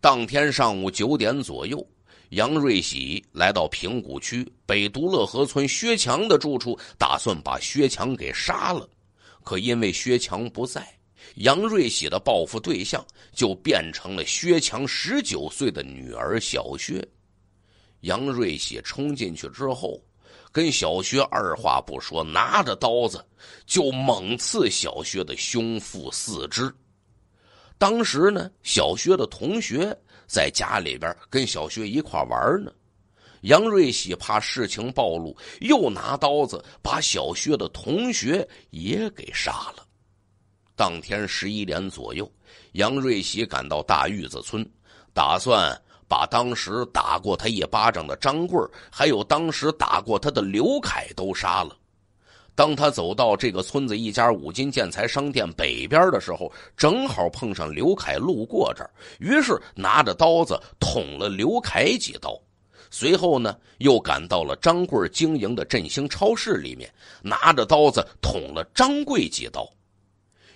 当天上午九点左右。杨瑞喜来到平谷区北独乐河村薛强的住处，打算把薛强给杀了。可因为薛强不在，杨瑞喜的报复对象就变成了薛强十九岁的女儿小薛。杨瑞喜冲进去之后，跟小薛二话不说，拿着刀子就猛刺小薛的胸腹四肢。当时呢，小薛的同学。在家里边跟小薛一块玩呢，杨瑞喜怕事情暴露，又拿刀子把小薛的同学也给杀了。当天十一点左右，杨瑞喜赶到大玉子村，打算把当时打过他一巴掌的张贵还有当时打过他的刘凯都杀了。当他走到这个村子一家五金建材商店北边的时候，正好碰上刘凯路过这儿，于是拿着刀子捅了刘凯几刀。随后呢，又赶到了张贵经营的振兴超市里面，拿着刀子捅了张贵几刀。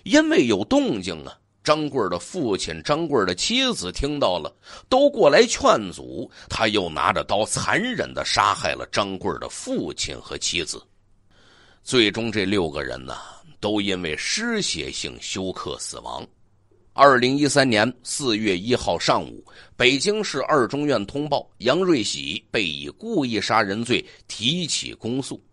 因为有动静啊，张贵的父亲、张贵的妻子听到了，都过来劝阻。他又拿着刀残忍地杀害了张贵的父亲和妻子。最终，这六个人呢，都因为失血性休克死亡。二零一三年四月一号上午，北京市二中院通报，杨瑞喜被以故意杀人罪提起公诉。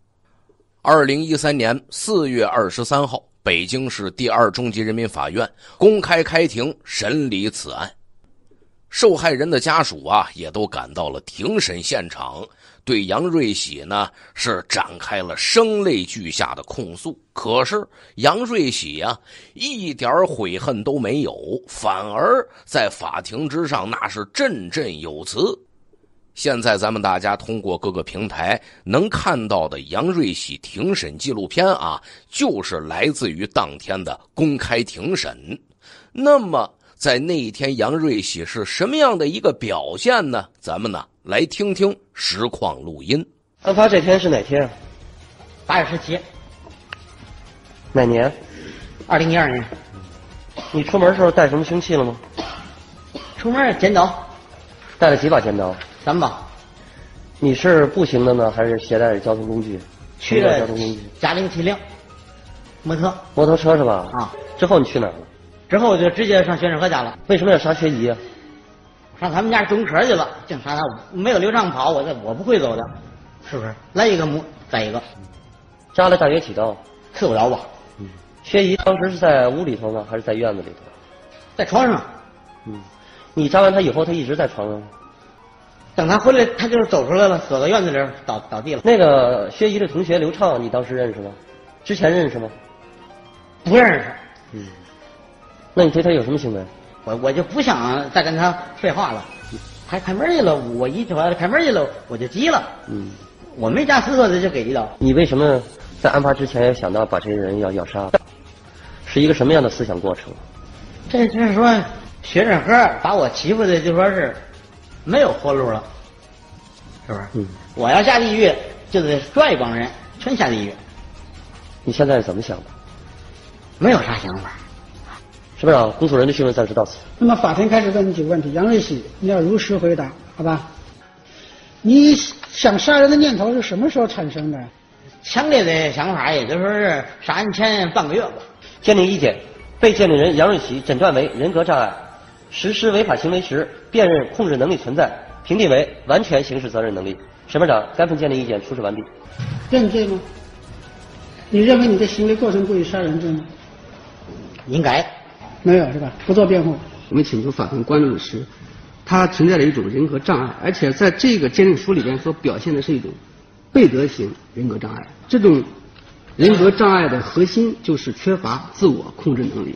二零一三年四月二十三号，北京市第二中级人民法院公开开庭审理此案，受害人的家属啊，也都赶到了庭审现场。对杨瑞喜呢，是展开了声泪俱下的控诉。可是杨瑞喜呀，一点悔恨都没有，反而在法庭之上那是振振有词。现在咱们大家通过各个平台能看到的杨瑞喜庭审纪录片啊，就是来自于当天的公开庭审。那么。在那一天，杨瑞喜是什么样的一个表现呢？咱们呢，来听听实况录音。案发这天是哪天？八月十七。哪年？二零一二年。你出门时候带什么凶器了吗？出门剪刀。带了几把剪刀？三把。你是步行的呢，还是携带交通工具？去的交通工具。嘉陵七零，摩托。摩托车是吧？啊。之后你去哪儿了？之后我就直接上学生科家了。为什么要杀薛姨啊？上他们家中壳去了，净杀他。没有刘畅跑，我这我不会走的，是不是？来一个母，再一个扎了大约几刀？刺不着吧？薛姨当时是在屋里头吗？还是在院子里头？在床上。嗯，你扎完他以后，他一直在床上。等他回来，他就是走出来了，走到院子里，倒倒地了。那个薛姨的同学刘畅，你当时认识吗？之前认识吗？不认识。嗯。那你对他有什么行为？我我就不想再跟他废话了，开开门去了。我一话开门去了，我就急了。嗯，我没加思索的就给一刀。你为什么在案发之前要想到把这些人要要杀？是一个什么样的思想过程？这就是说，学生哥把我欺负的，就说是没有活路了，是不是？嗯。我要下地狱，就得拽一帮人全下地狱。你现在怎么想的？没有啥想法。审判长，公诉人的讯问暂时到此。那么，法庭开始问你几个问题，杨瑞喜，你要如实回答，好吧？你想杀人的念头是什么时候产生的？强烈的想法，也就说是杀人前半个月吧。鉴定意见：被鉴定人杨瑞喜诊断为人格障碍，实施违法行为时辨认、控制能力存在，评定为完全刑事责任能力。审判长，该份鉴定意见出示完毕。认罪吗？你认为你的行为构成故意杀人罪吗？应该。没有是吧？不做辩护。我们请求法庭关注的是，他存在着一种人格障碍，而且在这个鉴定书里边所表现的是一种，被德型人格障碍。这种人格障碍的核心就是缺乏自我控制能力。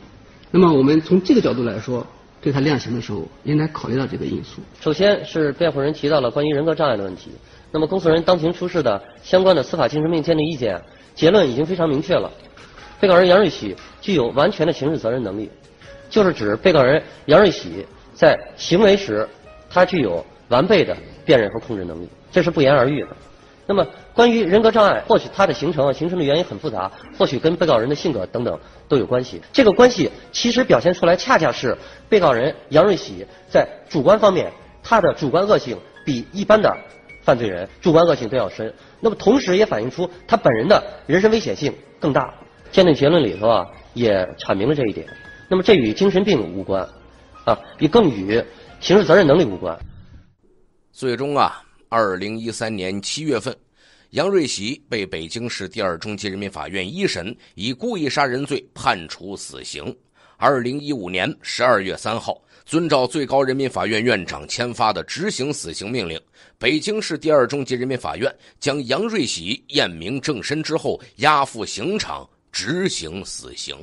那么我们从这个角度来说，对他量刑的时候应该考虑到这个因素。首先是辩护人提到了关于人格障碍的问题。那么公诉人当庭出示的相关的司法精神病鉴定意见结论已经非常明确了，被告人杨瑞喜具有完全的刑事责任能力。就是指被告人杨瑞喜在行为时，他具有完备的辨认和控制能力，这是不言而喻的。那么，关于人格障碍，或许它的形成、形成的原因很复杂，或许跟被告人的性格等等都有关系。这个关系其实表现出来，恰恰是被告人杨瑞喜在主观方面，他的主观恶性比一般的犯罪人主观恶性都要深。那么，同时也反映出他本人的人身危险性更大。鉴定结论里头啊，也阐明了这一点。那么这与精神病无关，啊，也更与刑事责任能力无关。最终啊，二零一三年七月份，杨瑞喜被北京市第二中级人民法院一审以故意杀人罪判处死刑。二零一五年十二月三号，遵照最高人民法院院长签发的执行死刑命令，北京市第二中级人民法院将杨瑞喜验明正身之后押赴刑场执行死刑。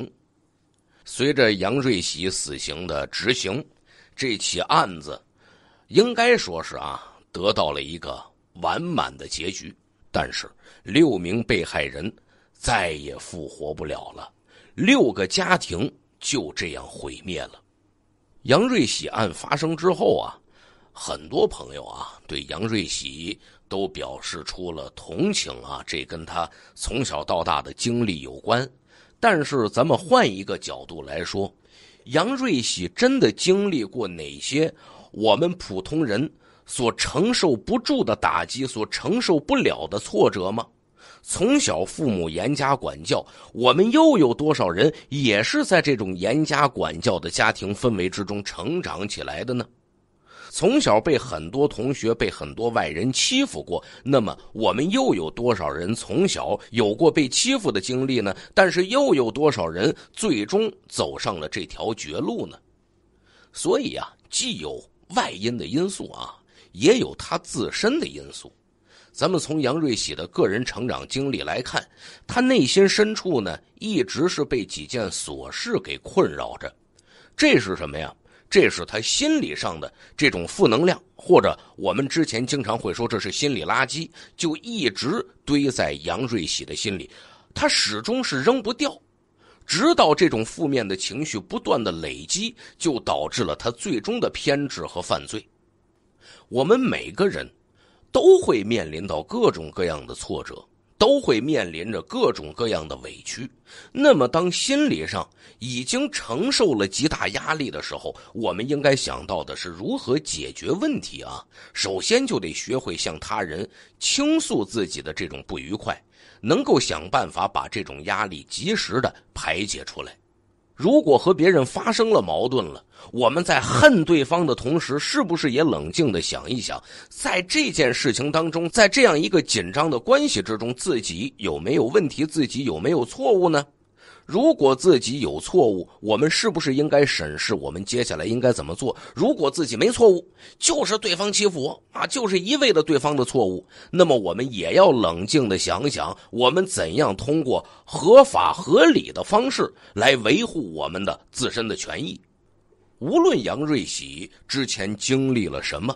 随着杨瑞喜死刑的执行，这起案子应该说是啊，得到了一个完满的结局。但是六名被害人再也复活不了了，六个家庭就这样毁灭了。杨瑞喜案发生之后啊，很多朋友啊对杨瑞喜都表示出了同情啊，这跟他从小到大的经历有关。但是，咱们换一个角度来说，杨瑞喜真的经历过哪些我们普通人所承受不住的打击、所承受不了的挫折吗？从小父母严加管教，我们又有多少人也是在这种严加管教的家庭氛围之中成长起来的呢？从小被很多同学、被很多外人欺负过，那么我们又有多少人从小有过被欺负的经历呢？但是又有多少人最终走上了这条绝路呢？所以啊，既有外因的因素啊，也有他自身的因素。咱们从杨瑞喜的个人成长经历来看，他内心深处呢，一直是被几件琐事给困扰着。这是什么呀？这是他心理上的这种负能量，或者我们之前经常会说这是心理垃圾，就一直堆在杨瑞喜的心里，他始终是扔不掉，直到这种负面的情绪不断的累积，就导致了他最终的偏执和犯罪。我们每个人都会面临到各种各样的挫折。都会面临着各种各样的委屈，那么当心理上已经承受了极大压力的时候，我们应该想到的是如何解决问题啊。首先就得学会向他人倾诉自己的这种不愉快，能够想办法把这种压力及时的排解出来。如果和别人发生了矛盾了，我们在恨对方的同时，是不是也冷静的想一想，在这件事情当中，在这样一个紧张的关系之中，自己有没有问题，自己有没有错误呢？如果自己有错误，我们是不是应该审视我们接下来应该怎么做？如果自己没错误，就是对方欺负我啊，就是一味的对方的错误，那么我们也要冷静的想想，我们怎样通过合法合理的方式来维护我们的自身的权益？无论杨瑞喜之前经历了什么，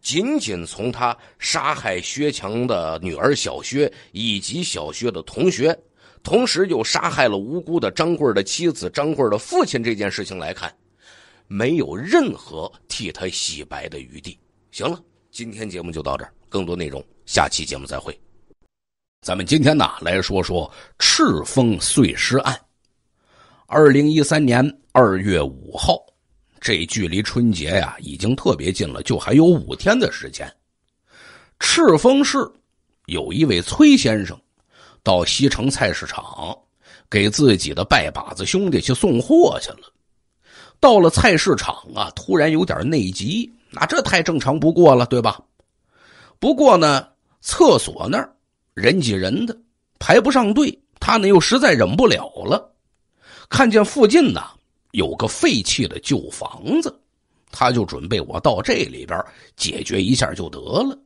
仅仅从他杀害薛强的女儿小薛以及小薛的同学。同时又杀害了无辜的张贵的妻子、张贵的父亲，这件事情来看，没有任何替他洗白的余地。行了，今天节目就到这儿，更多内容下期节目再会。咱们今天呢来说说赤峰碎尸案。二零一三年二月五号，这距离春节呀已经特别近了，就还有五天的时间。赤峰市有一位崔先生。到西城菜市场给自己的拜把子兄弟去送货去了。到了菜市场啊，突然有点内急，那这太正常不过了，对吧？不过呢，厕所那儿人挤人，的排不上队，他呢又实在忍不了了。看见附近呢有个废弃的旧房子，他就准备我到这里边解决一下就得了。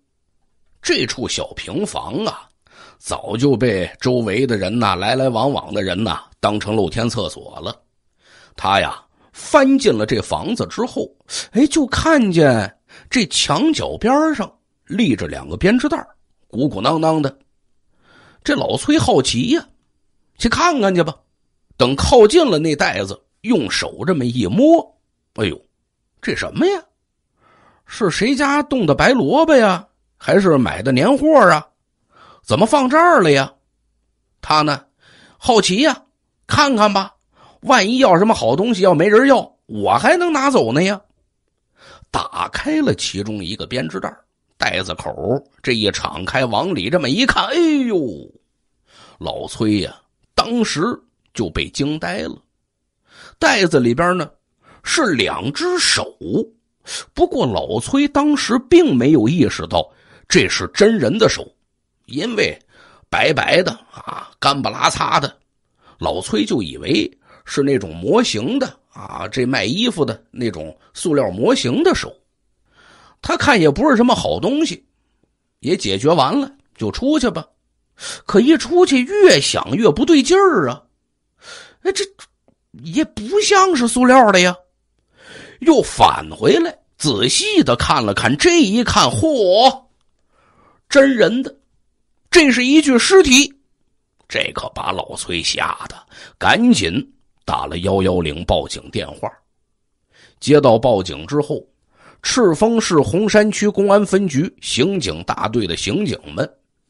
这处小平房啊。早就被周围的人呐、来来往往的人呐当成露天厕所了。他呀翻进了这房子之后，哎，就看见这墙角边上立着两个编织袋，鼓鼓囊囊的。这老崔好奇呀，去看看去吧。等靠近了那袋子，用手这么一摸，哎呦，这什么呀？是谁家冻的白萝卜呀？还是买的年货啊？怎么放这儿了呀？他呢，好奇呀，看看吧，万一要什么好东西，要没人要，我还能拿走呢呀！打开了其中一个编织袋，袋子口这一敞开，往里这么一看，哎呦，老崔呀，当时就被惊呆了。袋子里边呢，是两只手，不过老崔当时并没有意识到这是真人的手。因为白白的啊，干不拉擦的，老崔就以为是那种模型的啊，这卖衣服的那种塑料模型的手，他看也不是什么好东西，也解决完了就出去吧。可一出去，越想越不对劲儿啊！哎，这也不像是塑料的呀。又返回来仔细的看了看，这一看，嚯，真人的。这是一具尸体，这可把老崔吓得，赶紧打了幺幺零报警电话。接到报警之后，赤峰市红山区公安分局刑警大队的刑警们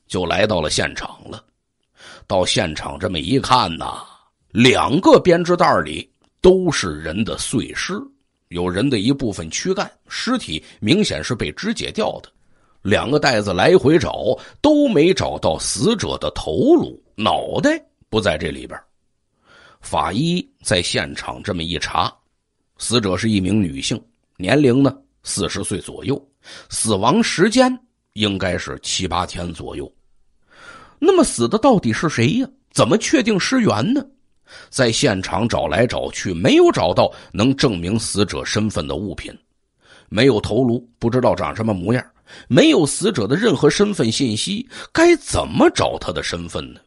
就来到了现场了。到现场这么一看呐，两个编织袋里都是人的碎尸，有人的一部分躯干，尸体明显是被肢解掉的。两个袋子来回找，都没找到死者的头颅，脑袋不在这里边。法医在现场这么一查，死者是一名女性，年龄呢四十岁左右，死亡时间应该是七八天左右。那么死的到底是谁呀？怎么确定尸源呢？在现场找来找去，没有找到能证明死者身份的物品。没有头颅，不知道长什么模样，没有死者的任何身份信息，该怎么找他的身份呢？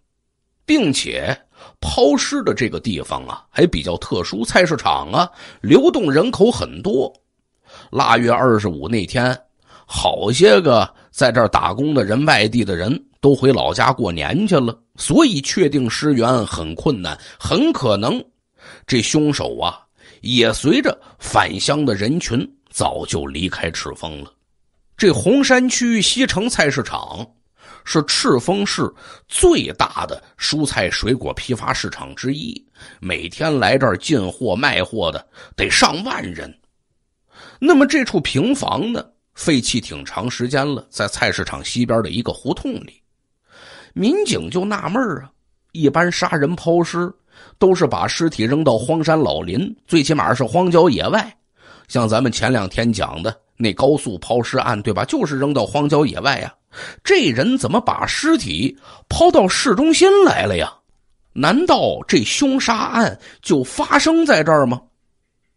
并且，抛尸的这个地方啊，还比较特殊，菜市场啊，流动人口很多。腊月二十五那天，好些个在这儿打工的人、外地的人都回老家过年去了，所以确定尸源很困难。很可能，这凶手啊，也随着返乡的人群。早就离开赤峰了。这红山区西城菜市场是赤峰市最大的蔬菜水果批发市场之一，每天来这儿进货卖货的得上万人。那么这处平房呢，废弃挺长时间了，在菜市场西边的一个胡同里，民警就纳闷啊，一般杀人抛尸都是把尸体扔到荒山老林，最起码是荒郊野外。像咱们前两天讲的那高速抛尸案，对吧？就是扔到荒郊野外啊。这人怎么把尸体抛到市中心来了呀？难道这凶杀案就发生在这儿吗？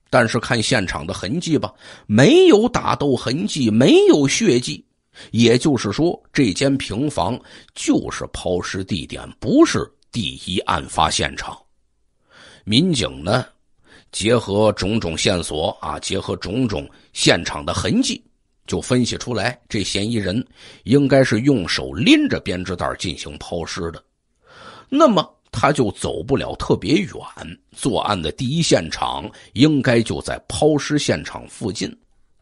但是看现场的痕迹吧，没有打斗痕迹，没有血迹，也就是说，这间平房就是抛尸地点，不是第一案发现场。民警呢？结合种种线索啊，结合种种现场的痕迹，就分析出来，这嫌疑人应该是用手拎着编织袋进行抛尸的。那么他就走不了特别远，作案的第一现场应该就在抛尸现场附近。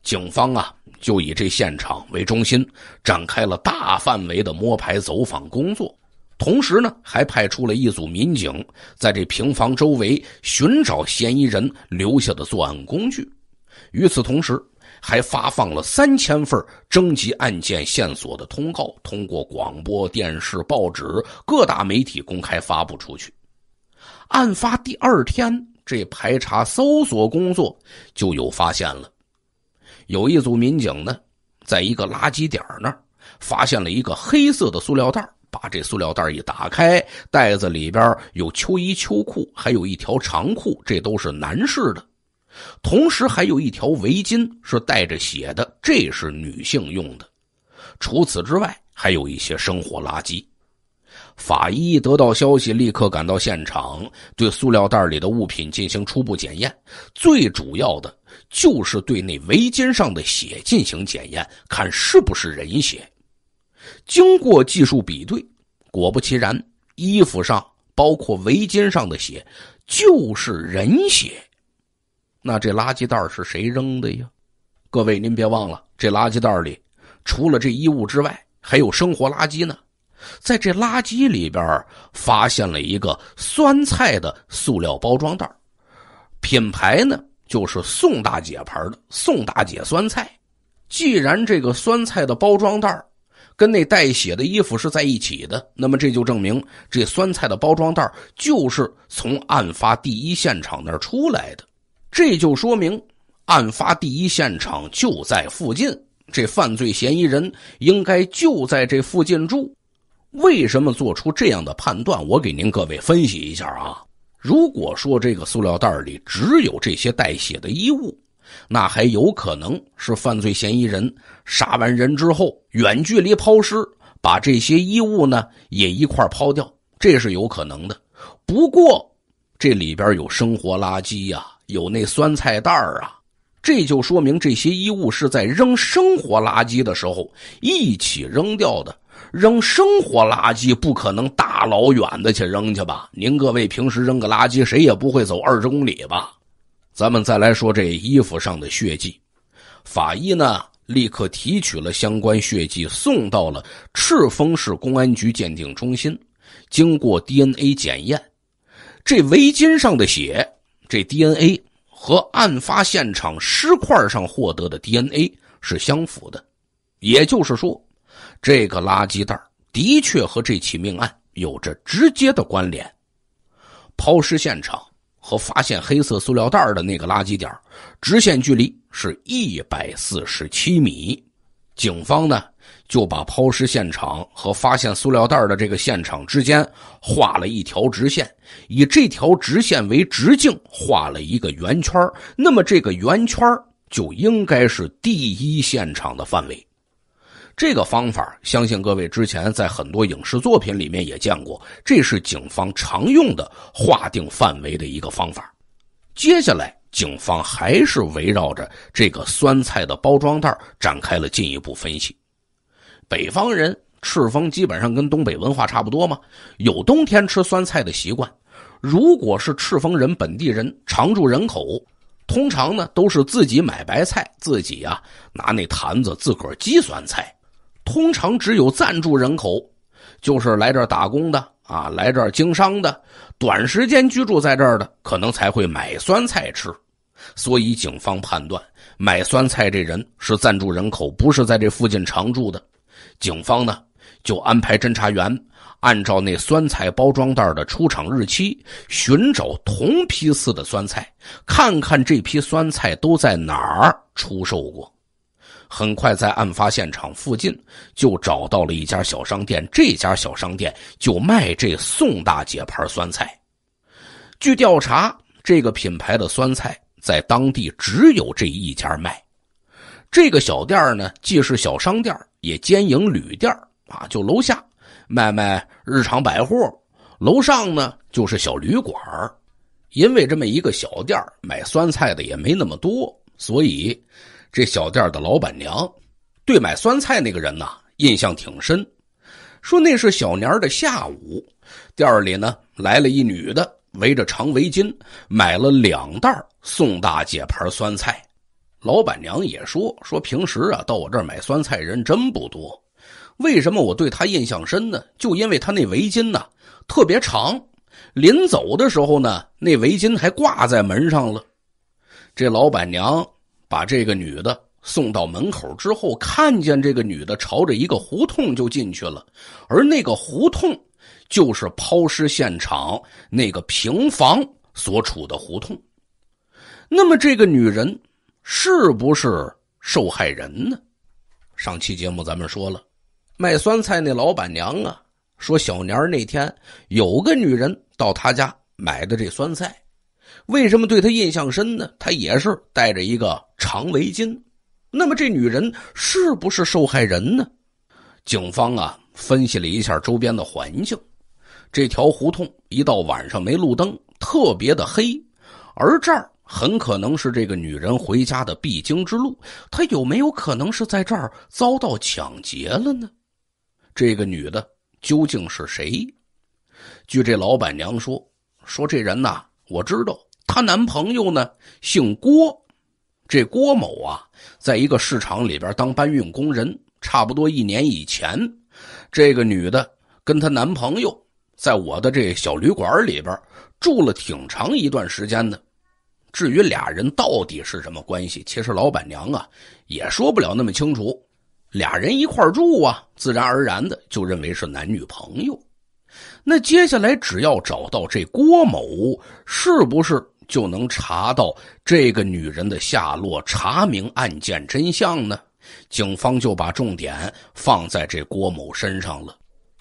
警方啊，就以这现场为中心，展开了大范围的摸排走访工作。同时呢，还派出了一组民警在这平房周围寻找嫌疑人留下的作案工具。与此同时，还发放了三千份征集案件线索的通告，通过广播电视、报纸各大媒体公开发布出去。案发第二天，这排查搜索工作就有发现了。有一组民警呢，在一个垃圾点那儿发现了一个黑色的塑料袋。把这塑料袋一打开，袋子里边有秋衣、秋裤，还有一条长裤，这都是男士的；同时还有一条围巾，是带着血的，这是女性用的。除此之外，还有一些生活垃圾。法医得到消息，立刻赶到现场，对塑料袋里的物品进行初步检验，最主要的就是对那围巾上的血进行检验，看是不是人血。经过技术比对，果不其然，衣服上包括围巾上的血就是人血。那这垃圾袋是谁扔的呀？各位您别忘了，这垃圾袋里除了这衣物之外，还有生活垃圾呢。在这垃圾里边发现了一个酸菜的塑料包装袋，品牌呢就是宋大姐牌的宋大姐酸菜。既然这个酸菜的包装袋，跟那带血的衣服是在一起的，那么这就证明这酸菜的包装袋就是从案发第一现场那儿出来的，这就说明案发第一现场就在附近，这犯罪嫌疑人应该就在这附近住。为什么做出这样的判断？我给您各位分析一下啊。如果说这个塑料袋里只有这些带血的衣物。那还有可能是犯罪嫌疑人杀完人之后，远距离抛尸，把这些衣物呢也一块抛掉，这是有可能的。不过这里边有生活垃圾呀，有那酸菜袋啊，这就说明这些衣物是在扔生活垃圾的时候一起扔掉的。扔生活垃圾不可能大老远的去扔去吧？您各位平时扔个垃圾，谁也不会走二十公里吧？咱们再来说这衣服上的血迹，法医呢立刻提取了相关血迹，送到了赤峰市公安局鉴定中心。经过 DNA 检验，这围巾上的血，这 DNA 和案发现场尸块上获得的 DNA 是相符的。也就是说，这个垃圾袋的确和这起命案有着直接的关联。抛尸现场。和发现黑色塑料袋的那个垃圾点，直线距离是一百四十七米。警方呢就把抛尸现场和发现塑料袋的这个现场之间画了一条直线，以这条直线为直径画了一个圆圈。那么这个圆圈就应该是第一现场的范围。这个方法，相信各位之前在很多影视作品里面也见过，这是警方常用的划定范围的一个方法。接下来，警方还是围绕着这个酸菜的包装袋展开了进一步分析。北方人赤峰基本上跟东北文化差不多嘛，有冬天吃酸菜的习惯。如果是赤峰人本地人常住人口，通常呢都是自己买白菜，自己呀拿那坛子自个儿积酸菜。通常只有暂住人口，就是来这儿打工的啊，来这儿经商的，短时间居住在这儿的，可能才会买酸菜吃。所以警方判断，买酸菜这人是暂住人口，不是在这附近常住的。警方呢，就安排侦查员，按照那酸菜包装袋的出厂日期，寻找同批次的酸菜，看看这批酸菜都在哪儿出售过。很快，在案发现场附近就找到了一家小商店。这家小商店就卖这宋大姐牌酸菜。据调查，这个品牌的酸菜在当地只有这一家卖。这个小店呢，既是小商店，也兼营旅店啊。就楼下卖卖日常百货，楼上呢就是小旅馆因为这么一个小店买酸菜的也没那么多，所以。这小店的老板娘，对买酸菜那个人呢印象挺深，说那是小年的下午，店里呢来了一女的，围着长围巾，买了两袋宋大姐牌酸菜。老板娘也说，说平时啊到我这儿买酸菜人真不多，为什么我对她印象深呢？就因为她那围巾呢特别长，临走的时候呢那围巾还挂在门上了。这老板娘。把这个女的送到门口之后，看见这个女的朝着一个胡同就进去了，而那个胡同就是抛尸现场那个平房所处的胡同。那么这个女人是不是受害人呢？上期节目咱们说了，卖酸菜那老板娘啊说小年儿那天有个女人到他家买的这酸菜。为什么对他印象深呢？他也是戴着一个长围巾。那么这女人是不是受害人呢？警方啊分析了一下周边的环境，这条胡同一到晚上没路灯，特别的黑，而这儿很可能是这个女人回家的必经之路。她有没有可能是在这儿遭到抢劫了呢？这个女的究竟是谁？据这老板娘说，说这人呐，我知道。她男朋友呢姓郭，这郭某啊，在一个市场里边当搬运工人。差不多一年以前，这个女的跟她男朋友在我的这小旅馆里边住了挺长一段时间的。至于俩人到底是什么关系，其实老板娘啊也说不了那么清楚。俩人一块住啊，自然而然的就认为是男女朋友。那接下来只要找到这郭某，是不是？就能查到这个女人的下落，查明案件真相呢。警方就把重点放在这郭某身上了。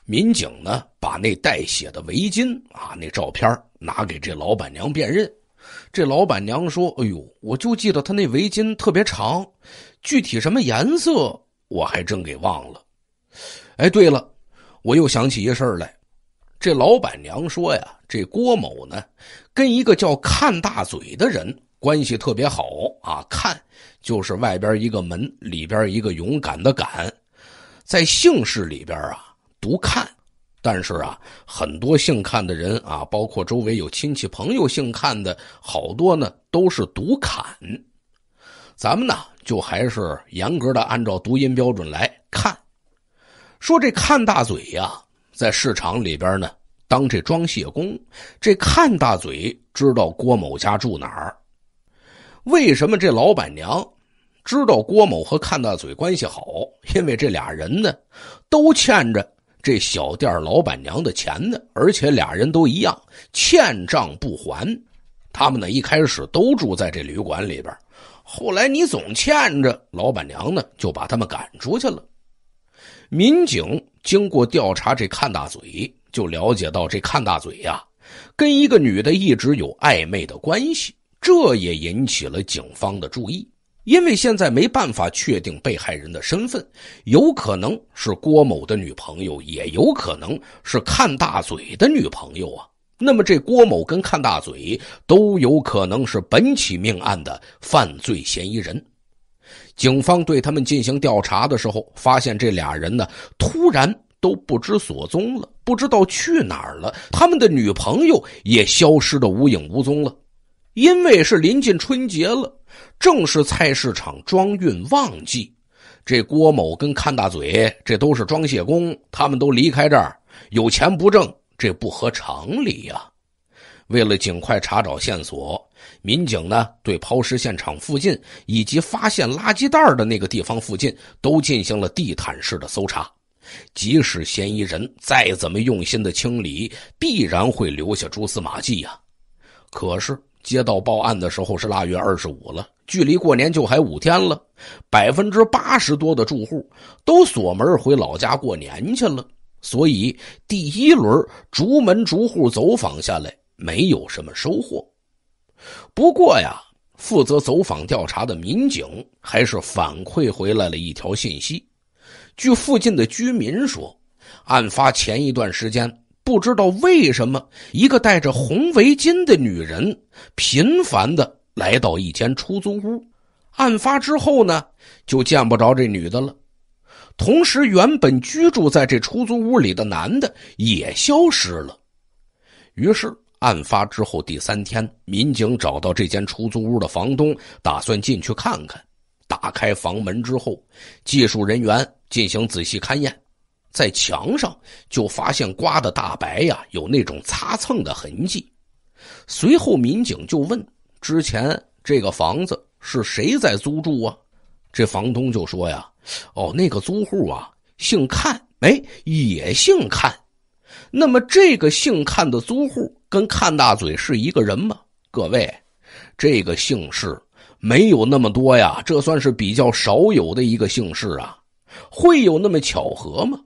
民警呢，把那带血的围巾啊，那照片拿给这老板娘辨认。这老板娘说：“哎呦，我就记得她那围巾特别长，具体什么颜色我还真给忘了。”哎，对了，我又想起一事儿来。这老板娘说呀，这郭某呢，跟一个叫看大嘴的人关系特别好啊。看就是外边一个门，里边一个勇敢的敢，在姓氏里边啊读看，但是啊，很多姓看的人啊，包括周围有亲戚朋友姓看的，好多呢都是读砍。咱们呢就还是严格的按照读音标准来看，说这看大嘴呀。在市场里边呢，当这装卸工。这看大嘴知道郭某家住哪儿？为什么这老板娘知道郭某和看大嘴关系好？因为这俩人呢，都欠着这小店老板娘的钱呢。而且俩人都一样，欠账不还。他们呢，一开始都住在这旅馆里边，后来你总欠着老板娘呢，就把他们赶出去了。民警。经过调查，这看大嘴就了解到，这看大嘴呀，跟一个女的一直有暧昧的关系，这也引起了警方的注意。因为现在没办法确定被害人的身份，有可能是郭某的女朋友，也有可能是看大嘴的女朋友啊。那么，这郭某跟看大嘴都有可能是本起命案的犯罪嫌疑人。警方对他们进行调查的时候，发现这俩人呢突然都不知所踪了，不知道去哪儿了。他们的女朋友也消失的无影无踪了。因为是临近春节了，正是菜市场装运旺季，这郭某跟看大嘴这都是装卸工，他们都离开这儿，有钱不挣，这不合常理呀。为了尽快查找线索。民警呢，对抛尸现场附近以及发现垃圾袋的那个地方附近，都进行了地毯式的搜查。即使嫌疑人再怎么用心的清理，必然会留下蛛丝马迹呀。可是接到报案的时候是腊月二十五了，距离过年就还五天了，百分之八十多的住户都锁门回老家过年去了，所以第一轮逐门逐户走访下来，没有什么收获。不过呀，负责走访调查的民警还是反馈回来了一条信息。据附近的居民说，案发前一段时间，不知道为什么，一个戴着红围巾的女人频繁的来到一间出租屋。案发之后呢，就见不着这女的了。同时，原本居住在这出租屋里的男的也消失了。于是。案发之后第三天，民警找到这间出租屋的房东，打算进去看看。打开房门之后，技术人员进行仔细勘验，在墙上就发现刮的大白呀有那种擦蹭的痕迹。随后民警就问：“之前这个房子是谁在租住啊？”这房东就说：“呀，哦，那个租户啊，姓阚，哎，也姓阚。”那么，这个姓看的租户跟看大嘴是一个人吗？各位，这个姓氏没有那么多呀，这算是比较少有的一个姓氏啊，会有那么巧合吗？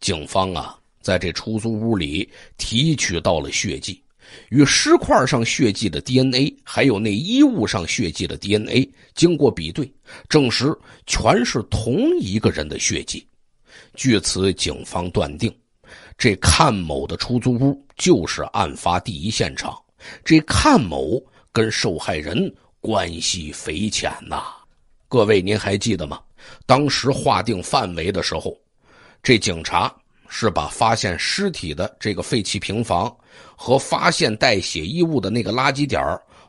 警方啊，在这出租屋里提取到了血迹，与尸块上血迹的 DNA，还有那衣物上血迹的 DNA，经过比对，证实全是同一个人的血迹。据此，警方断定。这阚某的出租屋就是案发第一现场。这阚某跟受害人关系匪浅呐。各位，您还记得吗？当时划定范围的时候，这警察是把发现尸体的这个废弃平房和发现带血衣物的那个垃圾点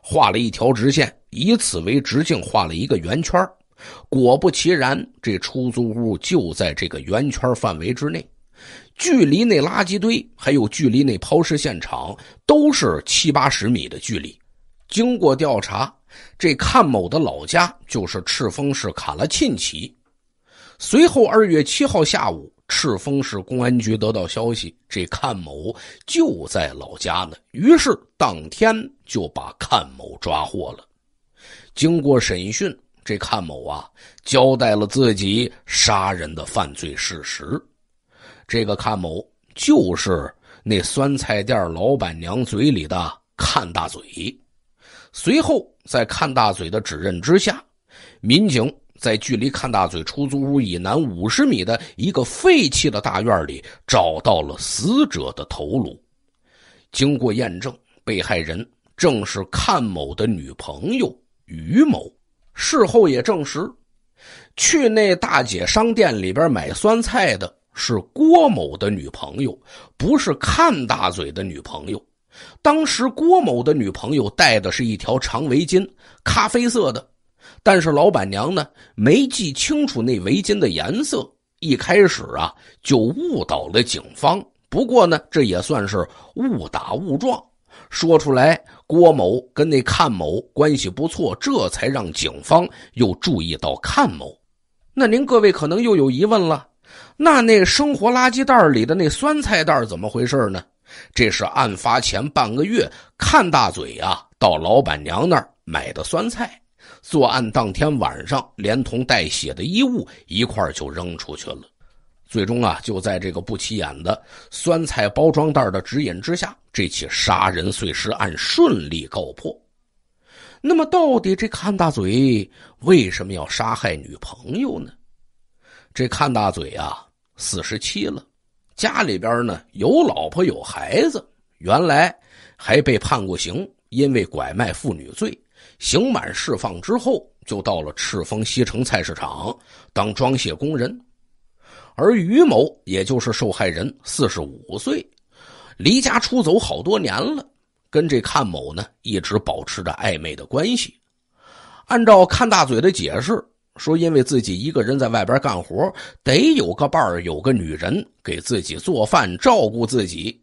画了一条直线，以此为直径画了一个圆圈。果不其然，这出租屋就在这个圆圈范围之内。距离那垃圾堆还有距离那抛尸现场都是七八十米的距离。经过调查，这阚某的老家就是赤峰市卡拉沁旗。随后二月七号下午，赤峰市公安局得到消息，这阚某就在老家呢，于是当天就把阚某抓获了。经过审讯，这阚某啊交代了自己杀人的犯罪事实。这个阚某就是那酸菜店老板娘嘴里的阚大嘴。随后，在阚大嘴的指认之下，民警在距离阚大嘴出租屋以南五十米的一个废弃的大院里找到了死者的头颅。经过验证，被害人正是阚某的女朋友于某。事后也证实，去那大姐商店里边买酸菜的。是郭某的女朋友，不是看大嘴的女朋友。当时郭某的女朋友戴的是一条长围巾，咖啡色的，但是老板娘呢没记清楚那围巾的颜色，一开始啊就误导了警方。不过呢，这也算是误打误撞。说出来，郭某跟那看某关系不错，这才让警方又注意到看某。那您各位可能又有疑问了。那那生活垃圾袋里的那酸菜袋怎么回事呢？这是案发前半个月，看大嘴啊到老板娘那儿买的酸菜，作案当天晚上，连同带血的衣物一块就扔出去了。最终啊，就在这个不起眼的酸菜包装袋的指引之下，这起杀人碎尸案顺利告破。那么，到底这看大嘴为什么要杀害女朋友呢？这看大嘴啊，四十七了，家里边呢有老婆有孩子，原来还被判过刑，因为拐卖妇女罪，刑满释放之后就到了赤峰西城菜市场当装卸工人，而于某也就是受害人，四十五岁，离家出走好多年了，跟这看某呢一直保持着暧昧的关系，按照看大嘴的解释。说，因为自己一个人在外边干活，得有个伴儿，有个女人给自己做饭、照顾自己。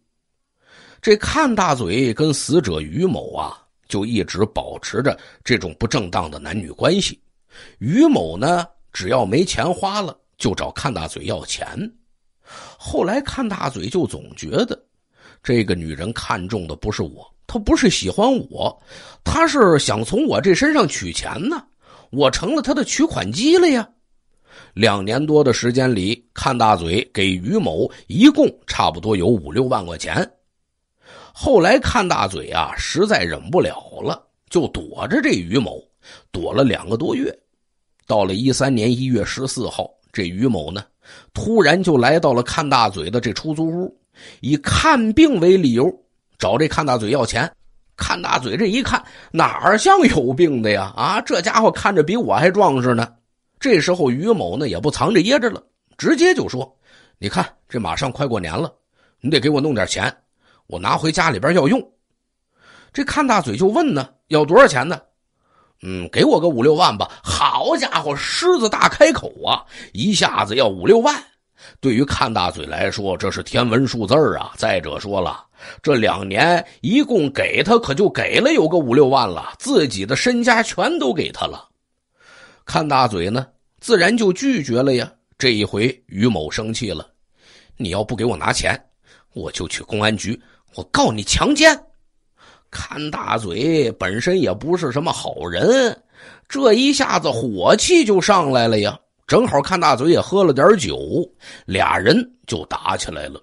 这看大嘴跟死者于某啊，就一直保持着这种不正当的男女关系。于某呢，只要没钱花了，就找看大嘴要钱。后来看大嘴就总觉得，这个女人看中的不是我，她不是喜欢我，她是想从我这身上取钱呢。我成了他的取款机了呀！两年多的时间里，看大嘴给于某一共差不多有五六万块钱。后来看大嘴啊，实在忍不了了，就躲着这于某，躲了两个多月。到了一三年一月十四号，这于某呢，突然就来到了看大嘴的这出租屋，以看病为理由找这看大嘴要钱。看大嘴这一看，哪像有病的呀？啊，这家伙看着比我还壮实呢。这时候于某呢也不藏着掖着了，直接就说：“你看，这马上快过年了，你得给我弄点钱，我拿回家里边要用。”这看大嘴就问呢：“要多少钱呢？”“嗯，给我个五六万吧。”好家伙，狮子大开口啊，一下子要五六万。对于看大嘴来说，这是天文数字啊！再者说了，这两年一共给他可就给了有个五六万了，自己的身家全都给他了。看大嘴呢，自然就拒绝了呀。这一回于某生气了，你要不给我拿钱，我就去公安局，我告你强奸！看大嘴本身也不是什么好人，这一下子火气就上来了呀。正好看大嘴也喝了点酒，俩人就打起来了。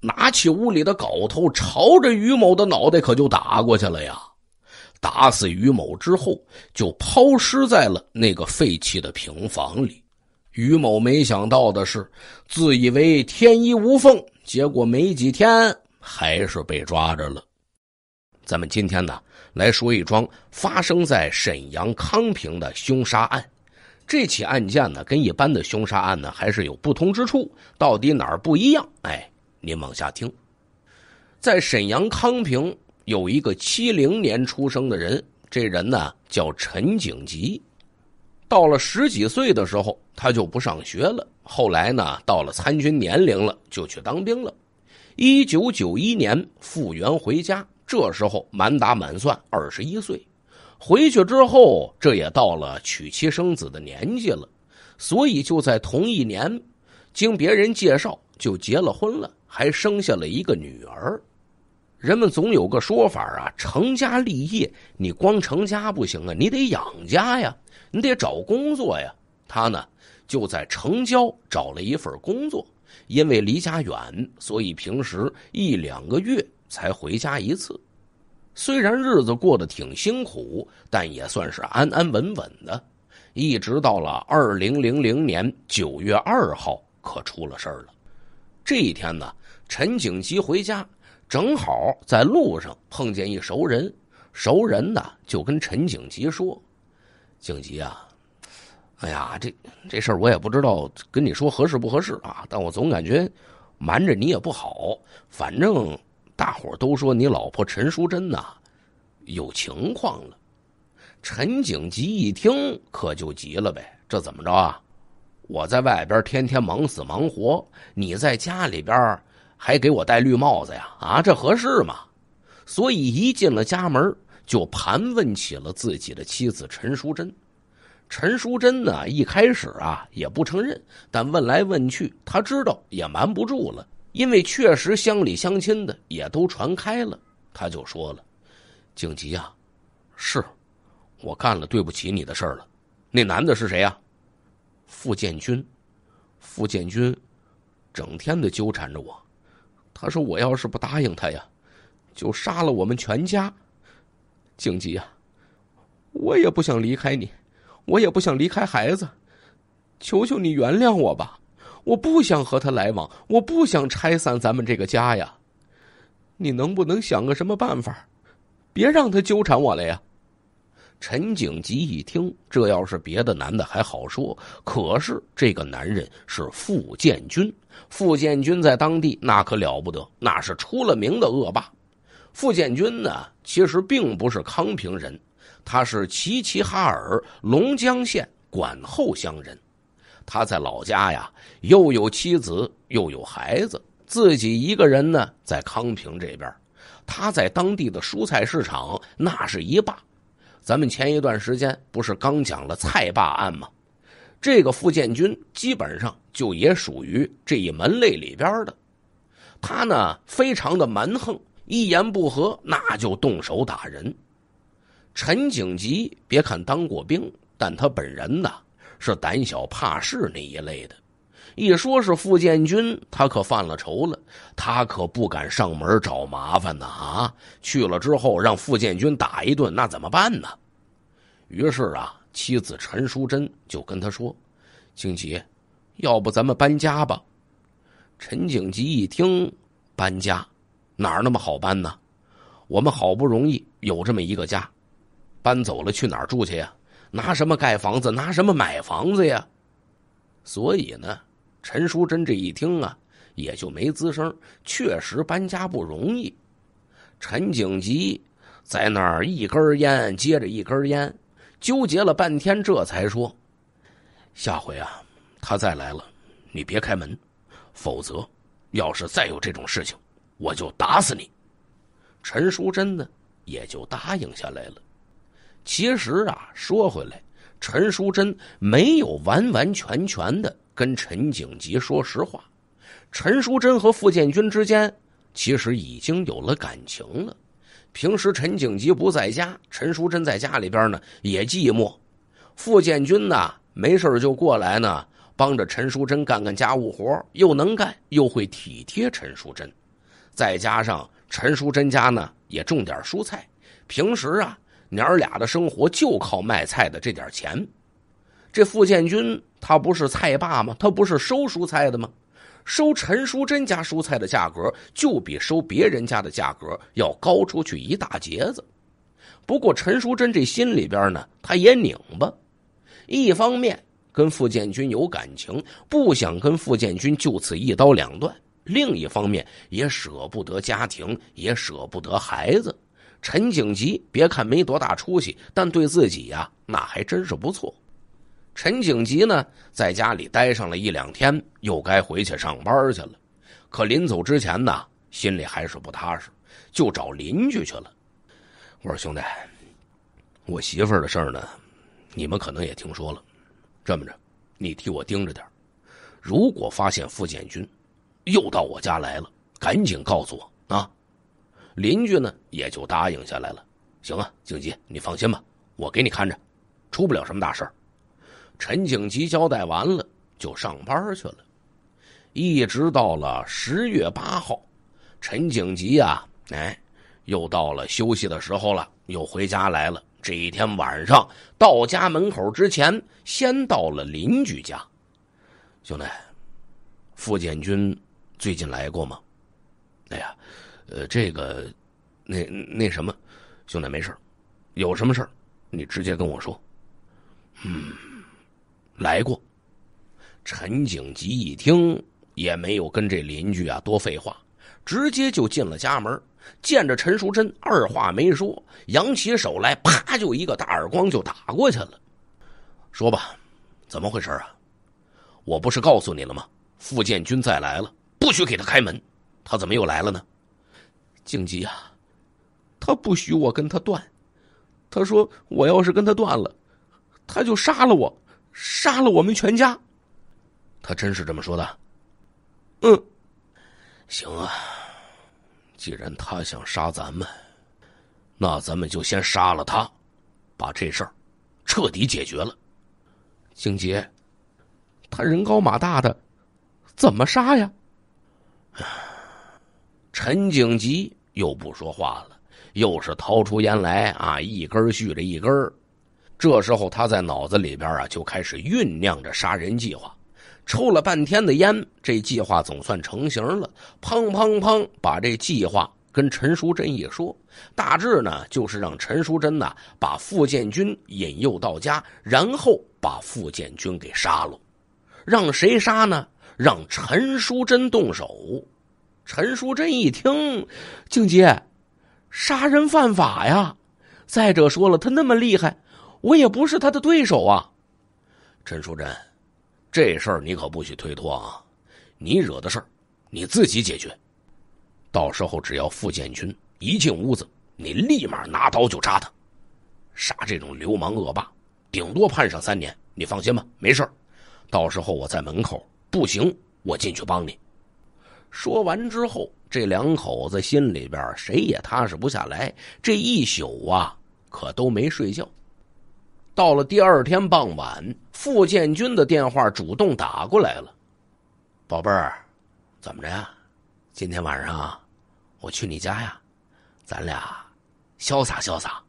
拿起屋里的镐头，朝着于某的脑袋可就打过去了呀！打死于某之后，就抛尸在了那个废弃的平房里。于某没想到的是，自以为天衣无缝，结果没几天还是被抓着了。咱们今天呢，来说一桩发生在沈阳康平的凶杀案。这起案件呢，跟一般的凶杀案呢还是有不同之处。到底哪儿不一样？哎，您往下听，在沈阳康平有一个七零年出生的人，这人呢叫陈景吉。到了十几岁的时候，他就不上学了。后来呢，到了参军年龄了，就去当兵了。一九九一年复员回家，这时候满打满算二十一岁。回去之后，这也到了娶妻生子的年纪了，所以就在同一年，经别人介绍就结了婚了，还生下了一个女儿。人们总有个说法啊，成家立业，你光成家不行啊，你得养家呀，你得找工作呀。他呢就在城郊找了一份工作，因为离家远，所以平时一两个月才回家一次。虽然日子过得挺辛苦，但也算是安安稳稳的。一直到了二零零零年九月二号，可出了事儿了。这一天呢，陈景吉回家，正好在路上碰见一熟人。熟人呢，就跟陈景吉说：“景吉啊，哎呀，这这事儿我也不知道跟你说合适不合适啊，但我总感觉瞒着你也不好，反正。”大伙都说你老婆陈淑贞呐有情况了。陈景吉一听可就急了呗，这怎么着啊？我在外边天天忙死忙活，你在家里边还给我戴绿帽子呀？啊，这合适吗？所以一进了家门就盘问起了自己的妻子陈淑贞。陈淑贞呢一开始啊也不承认，但问来问去他知道也瞒不住了。因为确实乡里乡亲的也都传开了，他就说了：“景吉啊，是我干了对不起你的事儿了。那男的是谁啊？付建军，付建军，整天的纠缠着我。他说我要是不答应他呀，就杀了我们全家。景吉啊，我也不想离开你，我也不想离开孩子，求求你原谅我吧。”我不想和他来往，我不想拆散咱们这个家呀！你能不能想个什么办法，别让他纠缠我了呀？陈景吉一听，这要是别的男的还好说，可是这个男人是傅建军。傅建军在当地那可了不得，那是出了名的恶霸。傅建军呢，其实并不是康平人，他是齐齐哈尔龙江县管后乡人。他在老家呀，又有妻子，又有孩子，自己一个人呢，在康平这边。他在当地的蔬菜市场那是一霸。咱们前一段时间不是刚讲了蔡霸案吗？这个傅建军基本上就也属于这一门类里边的。他呢，非常的蛮横，一言不合那就动手打人。陈景吉，别看当过兵，但他本人呢。是胆小怕事那一类的，一说是傅建军，他可犯了愁了。他可不敢上门找麻烦呢啊！去了之后让傅建军打一顿，那怎么办呢？于是啊，妻子陈淑贞就跟他说：“景吉，要不咱们搬家吧？”陈景吉一听，搬家哪儿那么好搬呢？我们好不容易有这么一个家，搬走了去哪儿住去呀？拿什么盖房子？拿什么买房子呀？所以呢，陈淑贞这一听啊，也就没吱声。确实搬家不容易。陈景吉在那儿一根烟接着一根烟，纠结了半天，这才说：“下回啊，他再来了，你别开门，否则要是再有这种事情，我就打死你。”陈淑贞呢，也就答应下来了。其实啊，说回来，陈淑贞没有完完全全的跟陈景吉说实话。陈淑贞和付建军之间其实已经有了感情了。平时陈景吉不在家，陈淑贞在家里边呢也寂寞。付建军呢没事就过来呢帮着陈淑贞干干家务活，又能干又会体贴陈淑贞。再加上陈淑贞家呢也种点蔬菜，平时啊。娘儿俩的生活就靠卖菜的这点钱。这付建军他不是菜霸吗？他不是收蔬菜的吗？收陈淑贞家蔬菜的价格就比收别人家的价格要高出去一大截子。不过陈淑贞这心里边呢，他也拧巴。一方面跟付建军有感情，不想跟付建军就此一刀两断；另一方面也舍不得家庭，也舍不得孩子。陈景吉别看没多大出息，但对自己呀，那还真是不错。陈景吉呢，在家里待上了一两天，又该回去上班去了。可临走之前呢，心里还是不踏实，就找邻居去了。我说兄弟，我媳妇儿的事儿呢，你们可能也听说了。这么着，你替我盯着点如果发现付建军又到我家来了，赶紧告诉我啊。邻居呢，也就答应下来了。行啊，景吉，你放心吧，我给你看着，出不了什么大事儿。陈景吉交代完了，就上班去了。一直到了十月八号，陈景吉啊，哎，又到了休息的时候了，又回家来了。这一天晚上，到家门口之前，先到了邻居家。兄弟，傅建军最近来过吗？哎呀。呃，这个，那那什么，兄弟，没事有什么事儿，你直接跟我说。嗯，来过。陈景吉一听，也没有跟这邻居啊多废话，直接就进了家门。见着陈淑贞，二话没说，扬起手来，啪就一个大耳光就打过去了。说吧，怎么回事啊？我不是告诉你了吗？傅建军再来了，不许给他开门。他怎么又来了呢？景吉啊，他不许我跟他断。他说我要是跟他断了，他就杀了我，杀了我们全家。他真是这么说的。嗯，行啊，既然他想杀咱们，那咱们就先杀了他，把这事儿彻底解决了。景杰，他人高马大的，怎么杀呀？陈景吉。又不说话了，又是掏出烟来啊，一根续着一根儿。这时候他在脑子里边啊，就开始酝酿着杀人计划。抽了半天的烟，这计划总算成型了。砰砰砰，把这计划跟陈淑贞一说，大致呢就是让陈淑贞呢把傅建军引诱到家，然后把傅建军给杀了。让谁杀呢？让陈淑贞动手。陈淑贞一听，静姐，杀人犯法呀！再者说了，他那么厉害，我也不是他的对手啊。陈淑贞，这事儿你可不许推脱啊！你惹的事儿，你自己解决。到时候只要付建军一进屋子，你立马拿刀就扎他。杀这种流氓恶霸，顶多判上三年。你放心吧，没事儿。到时候我在门口，不行我进去帮你。说完之后，这两口子心里边谁也踏实不下来，这一宿啊可都没睡觉。到了第二天傍晚，付建军的电话主动打过来了：“宝贝儿，怎么着呀？今天晚上我去你家呀，咱俩潇洒潇洒。”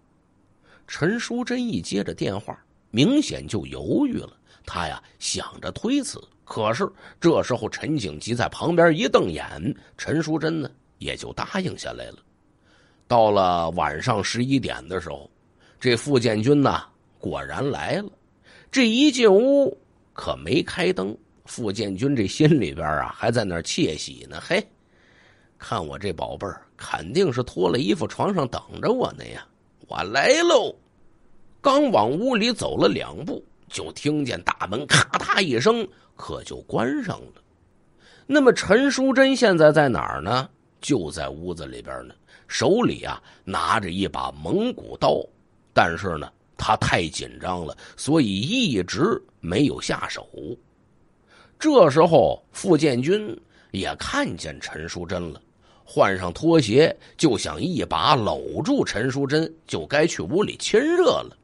陈淑贞一接着电话，明显就犹豫了，他呀想着推辞。可是这时候，陈景吉在旁边一瞪眼，陈淑贞呢也就答应下来了。到了晚上十一点的时候，这傅建军呢果然来了。这一进屋可没开灯，傅建军这心里边啊还在那窃喜呢。嘿，看我这宝贝儿，肯定是脱了衣服床上等着我呢呀！我来喽，刚往屋里走了两步。就听见大门咔嗒一声，可就关上了。那么陈淑贞现在在哪儿呢？就在屋子里边呢，手里啊拿着一把蒙古刀，但是呢她太紧张了，所以一直没有下手。这时候傅建军也看见陈淑贞了，换上拖鞋就想一把搂住陈淑贞，就该去屋里亲热了。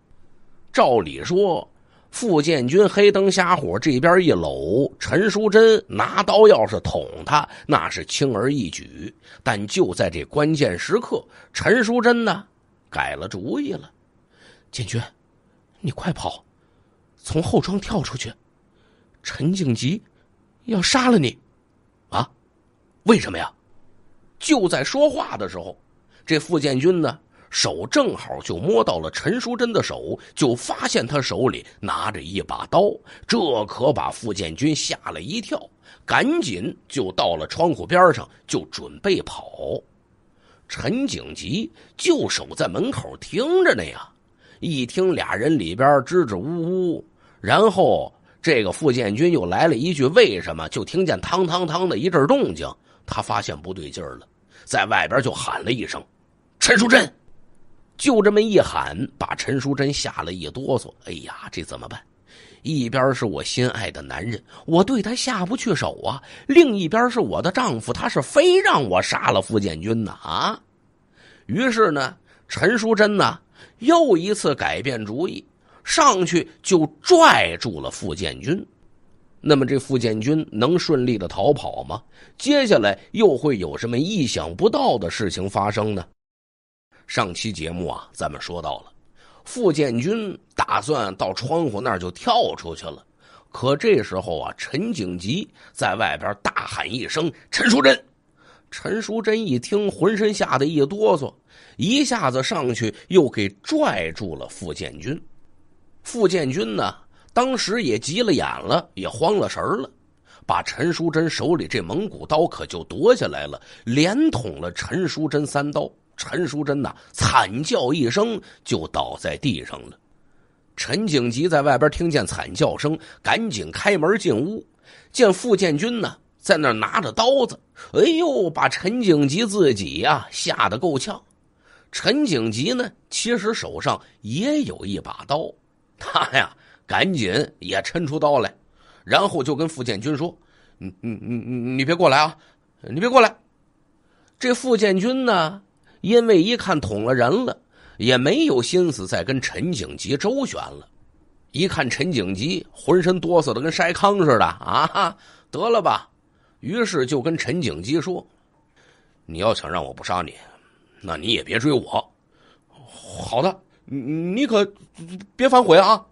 照理说。傅建军黑灯瞎火这边一搂，陈淑贞拿刀要是捅他，那是轻而易举。但就在这关键时刻，陈淑贞呢改了主意了。建军，你快跑，从后窗跳出去。陈静吉要杀了你，啊？为什么呀？就在说话的时候，这傅建军呢？手正好就摸到了陈淑贞的手，就发现她手里拿着一把刀，这可把傅建军吓了一跳，赶紧就到了窗户边上，就准备跑。陈景吉就守在门口听着呢呀，一听俩人里边支支吾吾，然后这个傅建军又来了一句“为什么”，就听见“汤汤汤”的一阵动静，他发现不对劲了，在外边就喊了一声：“陈淑贞。”就这么一喊，把陈淑贞吓了一哆嗦。哎呀，这怎么办？一边是我心爱的男人，我对他下不去手啊；另一边是我的丈夫，他是非让我杀了傅建军呢啊。于是呢，陈淑贞呢又一次改变主意，上去就拽住了傅建军。那么这傅建军能顺利的逃跑吗？接下来又会有什么意想不到的事情发生呢？上期节目啊，咱们说到了，傅建军打算到窗户那儿就跳出去了，可这时候啊，陈景吉在外边大喊一声：“陈淑贞！”陈淑贞一听，浑身吓得一哆嗦，一下子上去又给拽住了傅建军。傅建军呢，当时也急了眼了，也慌了神了，把陈淑贞手里这蒙古刀可就夺下来了，连捅了陈淑贞三刀。陈淑贞呐，惨叫一声就倒在地上了。陈景吉在外边听见惨叫声，赶紧开门进屋，见傅建军呢在那拿着刀子，哎呦，把陈景吉自己呀吓得够呛。陈景吉呢，其实手上也有一把刀，他呀赶紧也抻出刀来，然后就跟傅建军说：“你你你你你别过来啊，你别过来。”这傅建军呢？因为一看捅了人了，也没有心思再跟陈景吉周旋了。一看陈景吉浑身哆嗦的跟筛糠似的，啊，得了吧！于是就跟陈景吉说：“你要想让我不杀你，那你也别追我。好的，你可别反悔啊！”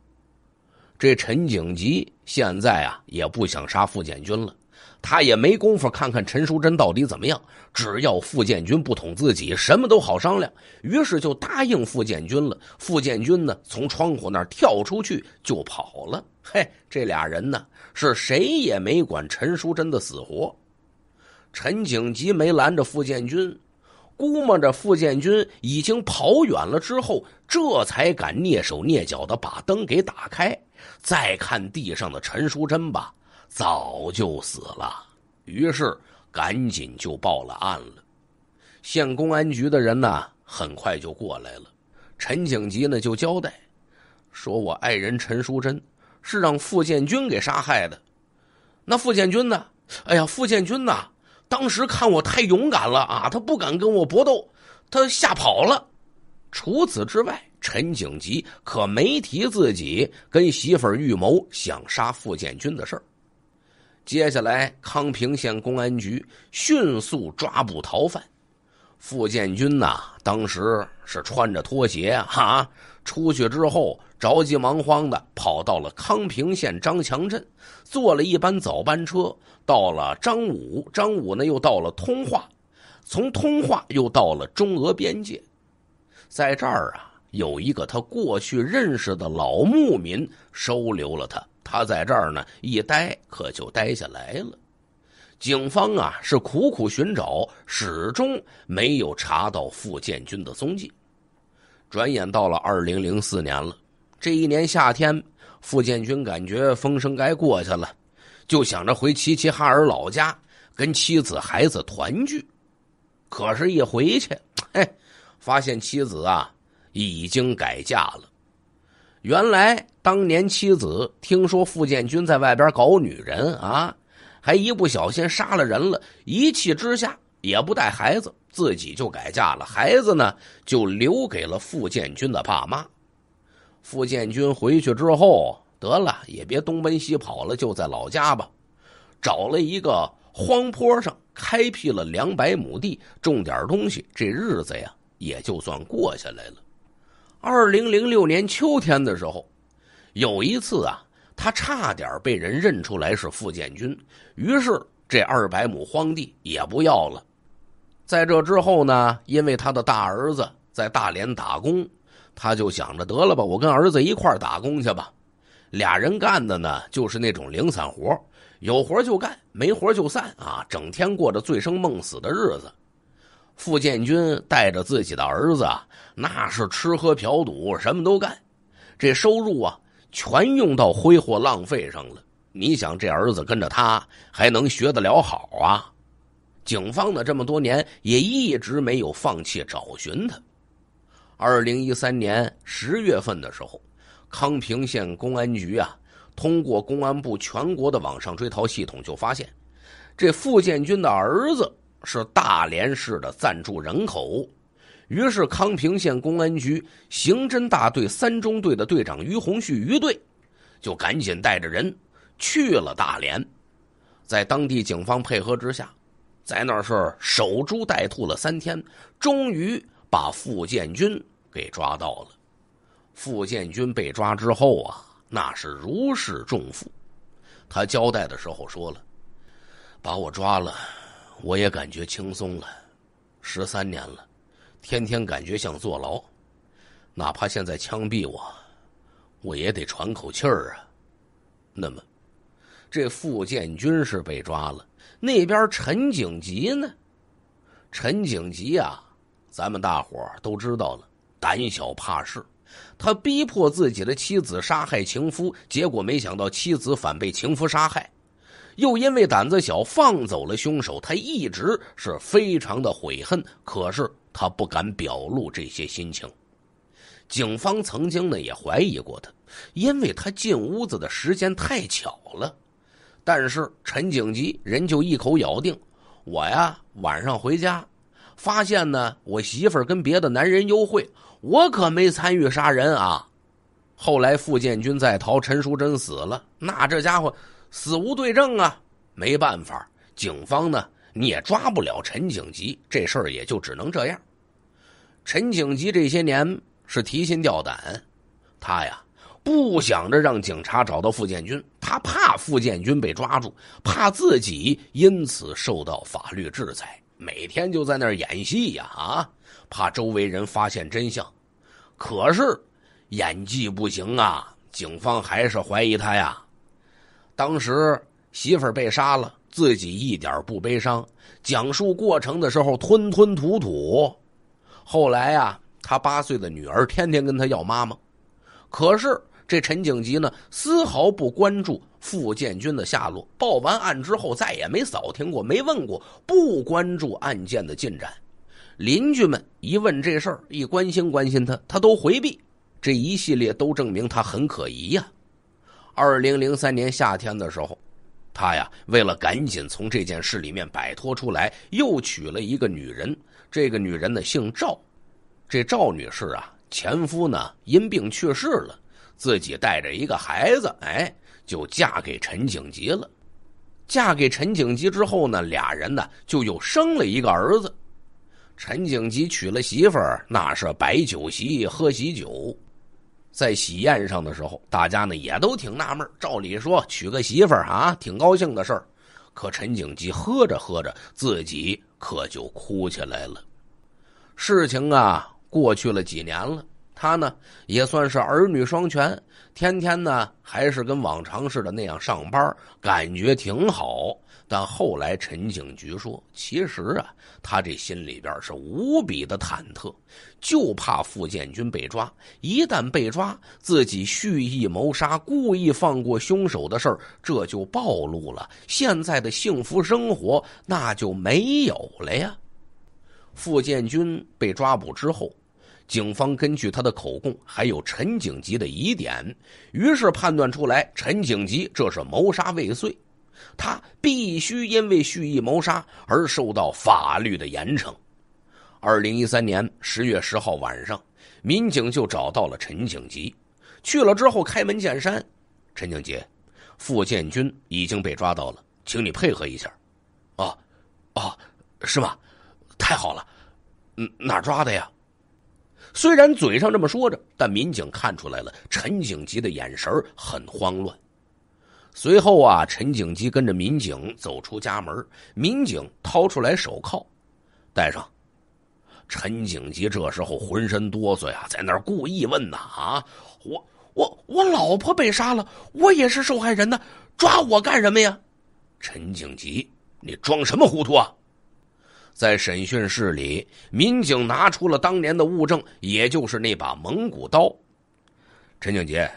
这陈景吉现在啊也不想杀傅建军了。他也没工夫看看陈淑贞到底怎么样，只要傅建军不捅自己，什么都好商量。于是就答应傅建军了。傅建军呢，从窗户那儿跳出去就跑了。嘿，这俩人呢，是谁也没管陈淑贞的死活。陈景吉没拦着傅建军，估摸着傅建军已经跑远了之后，这才敢蹑手蹑脚的把灯给打开，再看地上的陈淑贞吧。早就死了，于是赶紧就报了案了。县公安局的人呢，很快就过来了。陈景吉呢，就交代，说我爱人陈淑贞是让付建军给杀害的。那付建军呢？哎呀，付建军呐，当时看我太勇敢了啊，他不敢跟我搏斗，他吓跑了。除此之外，陈景吉可没提自己跟媳妇儿预谋想杀付建军的事儿。接下来，康平县公安局迅速抓捕逃犯。付建军呐，当时是穿着拖鞋哈，出去之后着急忙慌的跑到了康平县张强镇，坐了一班早班车，到了张武。张武呢，又到了通化，从通化又到了中俄边界，在这儿啊，有一个他过去认识的老牧民收留了他。他在这儿呢，一待可就待下来了。警方啊是苦苦寻找，始终没有查到付建军的踪迹。转眼到了二零零四年了，这一年夏天，付建军感觉风声该过去了，就想着回齐齐哈尔老家跟妻子孩子团聚。可是，一回去，嘿，发现妻子啊已经改嫁了。原来当年妻子听说傅建军在外边搞女人啊，还一不小心杀了人了，一气之下也不带孩子，自己就改嫁了。孩子呢就留给了傅建军的爸妈。傅建军回去之后，得了也别东奔西跑了，就在老家吧，找了一个荒坡上开辟了两百亩地，种点东西，这日子呀也就算过下来了。二零零六年秋天的时候，有一次啊，他差点被人认出来是付建军，于是这二百亩荒地也不要了。在这之后呢，因为他的大儿子在大连打工，他就想着得了吧，我跟儿子一块打工去吧。俩人干的呢，就是那种零散活，有活就干，没活就散啊，整天过着醉生梦死的日子。傅建军带着自己的儿子啊，那是吃喝嫖赌什么都干，这收入啊全用到挥霍浪费上了。你想这儿子跟着他还能学得了好啊？警方呢这么多年也一直没有放弃找寻他。二零一三年十月份的时候，康平县公安局啊通过公安部全国的网上追逃系统就发现，这付建军的儿子。是大连市的暂住人口，于是康平县公安局刑侦大队三中队的队长于洪旭于队，就赶紧带着人去了大连，在当地警方配合之下，在那儿是守株待兔了三天，终于把付建军给抓到了。付建军被抓之后啊，那是如释重负，他交代的时候说了：“把我抓了。”我也感觉轻松了，十三年了，天天感觉像坐牢，哪怕现在枪毙我，我也得喘口气儿啊。那么，这傅建军是被抓了，那边陈景吉呢？陈景吉啊，咱们大伙都知道了，胆小怕事，他逼迫自己的妻子杀害情夫，结果没想到妻子反被情夫杀害。又因为胆子小，放走了凶手。他一直是非常的悔恨，可是他不敢表露这些心情。警方曾经呢也怀疑过他，因为他进屋子的时间太巧了。但是陈景吉人就一口咬定：“我呀，晚上回家发现呢，我媳妇儿跟别的男人幽会，我可没参与杀人啊。”后来傅建军在逃，陈淑贞死了，那这家伙。死无对证啊，没办法，警方呢你也抓不了陈景吉，这事儿也就只能这样。陈景吉这些年是提心吊胆，他呀不想着让警察找到傅建军，他怕傅建军被抓住，怕自己因此受到法律制裁，每天就在那儿演戏呀啊，怕周围人发现真相。可是演技不行啊，警方还是怀疑他呀。当时媳妇儿被杀了，自己一点不悲伤。讲述过程的时候吞吞吐吐。后来呀，他八岁的女儿天天跟他要妈妈。可是这陈景吉呢，丝毫不关注傅建军的下落。报完案之后，再也没扫听过，没问过，不关注案件的进展。邻居们一问这事儿，一关心关心他，他都回避。这一系列都证明他很可疑呀。二零零三年夏天的时候，他呀为了赶紧从这件事里面摆脱出来，又娶了一个女人。这个女人呢姓赵，这赵女士啊，前夫呢因病去世了，自己带着一个孩子，哎，就嫁给陈景吉了。嫁给陈景吉之后呢，俩人呢就又生了一个儿子。陈景吉娶了媳妇儿，那是摆酒席喝喜酒。在喜宴上的时候，大家呢也都挺纳闷照理说娶个媳妇儿啊，挺高兴的事儿，可陈景基喝着喝着，自己可就哭起来了。事情啊过去了几年了，他呢也算是儿女双全，天天呢还是跟往常似的那样上班，感觉挺好。但后来，陈景菊说：“其实啊，他这心里边是无比的忐忑，就怕付建军被抓。一旦被抓，自己蓄意谋杀、故意放过凶手的事儿，这就暴露了。现在的幸福生活那就没有了呀。”付建军被抓捕之后，警方根据他的口供还有陈景吉的疑点，于是判断出来，陈景吉这是谋杀未遂。他必须因为蓄意谋杀而受到法律的严惩。二零一三年十月十号晚上，民警就找到了陈景吉。去了之后，开门见山：“陈景吉，付建军已经被抓到了，请你配合一下。”“哦，啊，是吗？太好了，嗯，哪抓的呀？”虽然嘴上这么说着，但民警看出来了，陈景吉的眼神很慌乱。随后啊，陈景吉跟着民警走出家门。民警掏出来手铐，戴上。陈景吉这时候浑身哆嗦呀，在那儿故意问呐：“啊，我我我老婆被杀了，我也是受害人呢，抓我干什么呀？”陈景吉，你装什么糊涂啊？在审讯室里，民警拿出了当年的物证，也就是那把蒙古刀。陈景杰，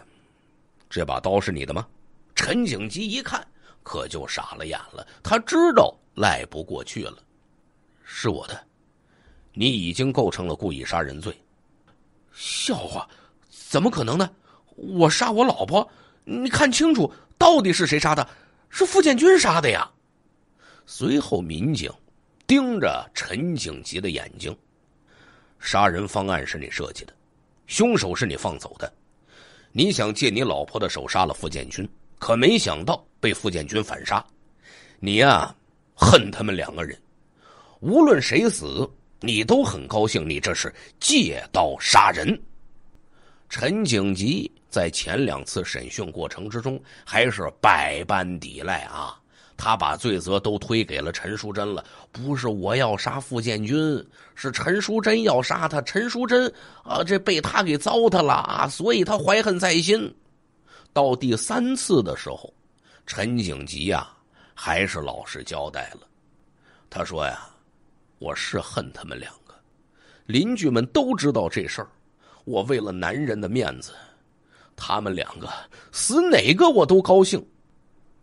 这把刀是你的吗？陈景吉一看，可就傻了眼了。他知道赖不过去了，是我的，你已经构成了故意杀人罪。笑话，怎么可能呢？我杀我老婆，你看清楚，到底是谁杀的？是傅建军杀的呀！随后，民警盯着陈景吉的眼睛，杀人方案是你设计的，凶手是你放走的，你想借你老婆的手杀了傅建军。可没想到被傅建军反杀，你呀恨他们两个人，无论谁死，你都很高兴。你这是借刀杀人。陈景吉在前两次审讯过程之中，还是百般抵赖啊，他把罪责都推给了陈淑贞了。不是我要杀傅建军，是陈淑贞要杀他。陈淑贞啊，这被他给糟蹋了啊，所以他怀恨在心。到第三次的时候，陈景吉啊还是老实交代了。他说：“呀，我是恨他们两个，邻居们都知道这事儿。我为了男人的面子，他们两个死哪个我都高兴。”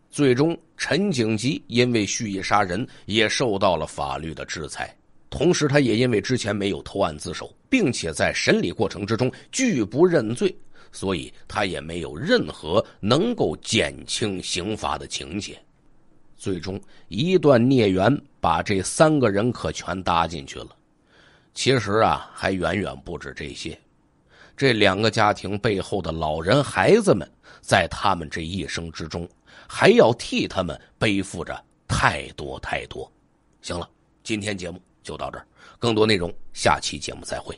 最终，陈景吉因为蓄意杀人也受到了法律的制裁。同时，他也因为之前没有投案自首，并且在审理过程之中拒不认罪。所以他也没有任何能够减轻刑罚的情节，最终一段孽缘把这三个人可全搭进去了。其实啊，还远远不止这些，这两个家庭背后的老人、孩子们，在他们这一生之中，还要替他们背负着太多太多。行了，今天节目就到这儿，更多内容下期节目再会。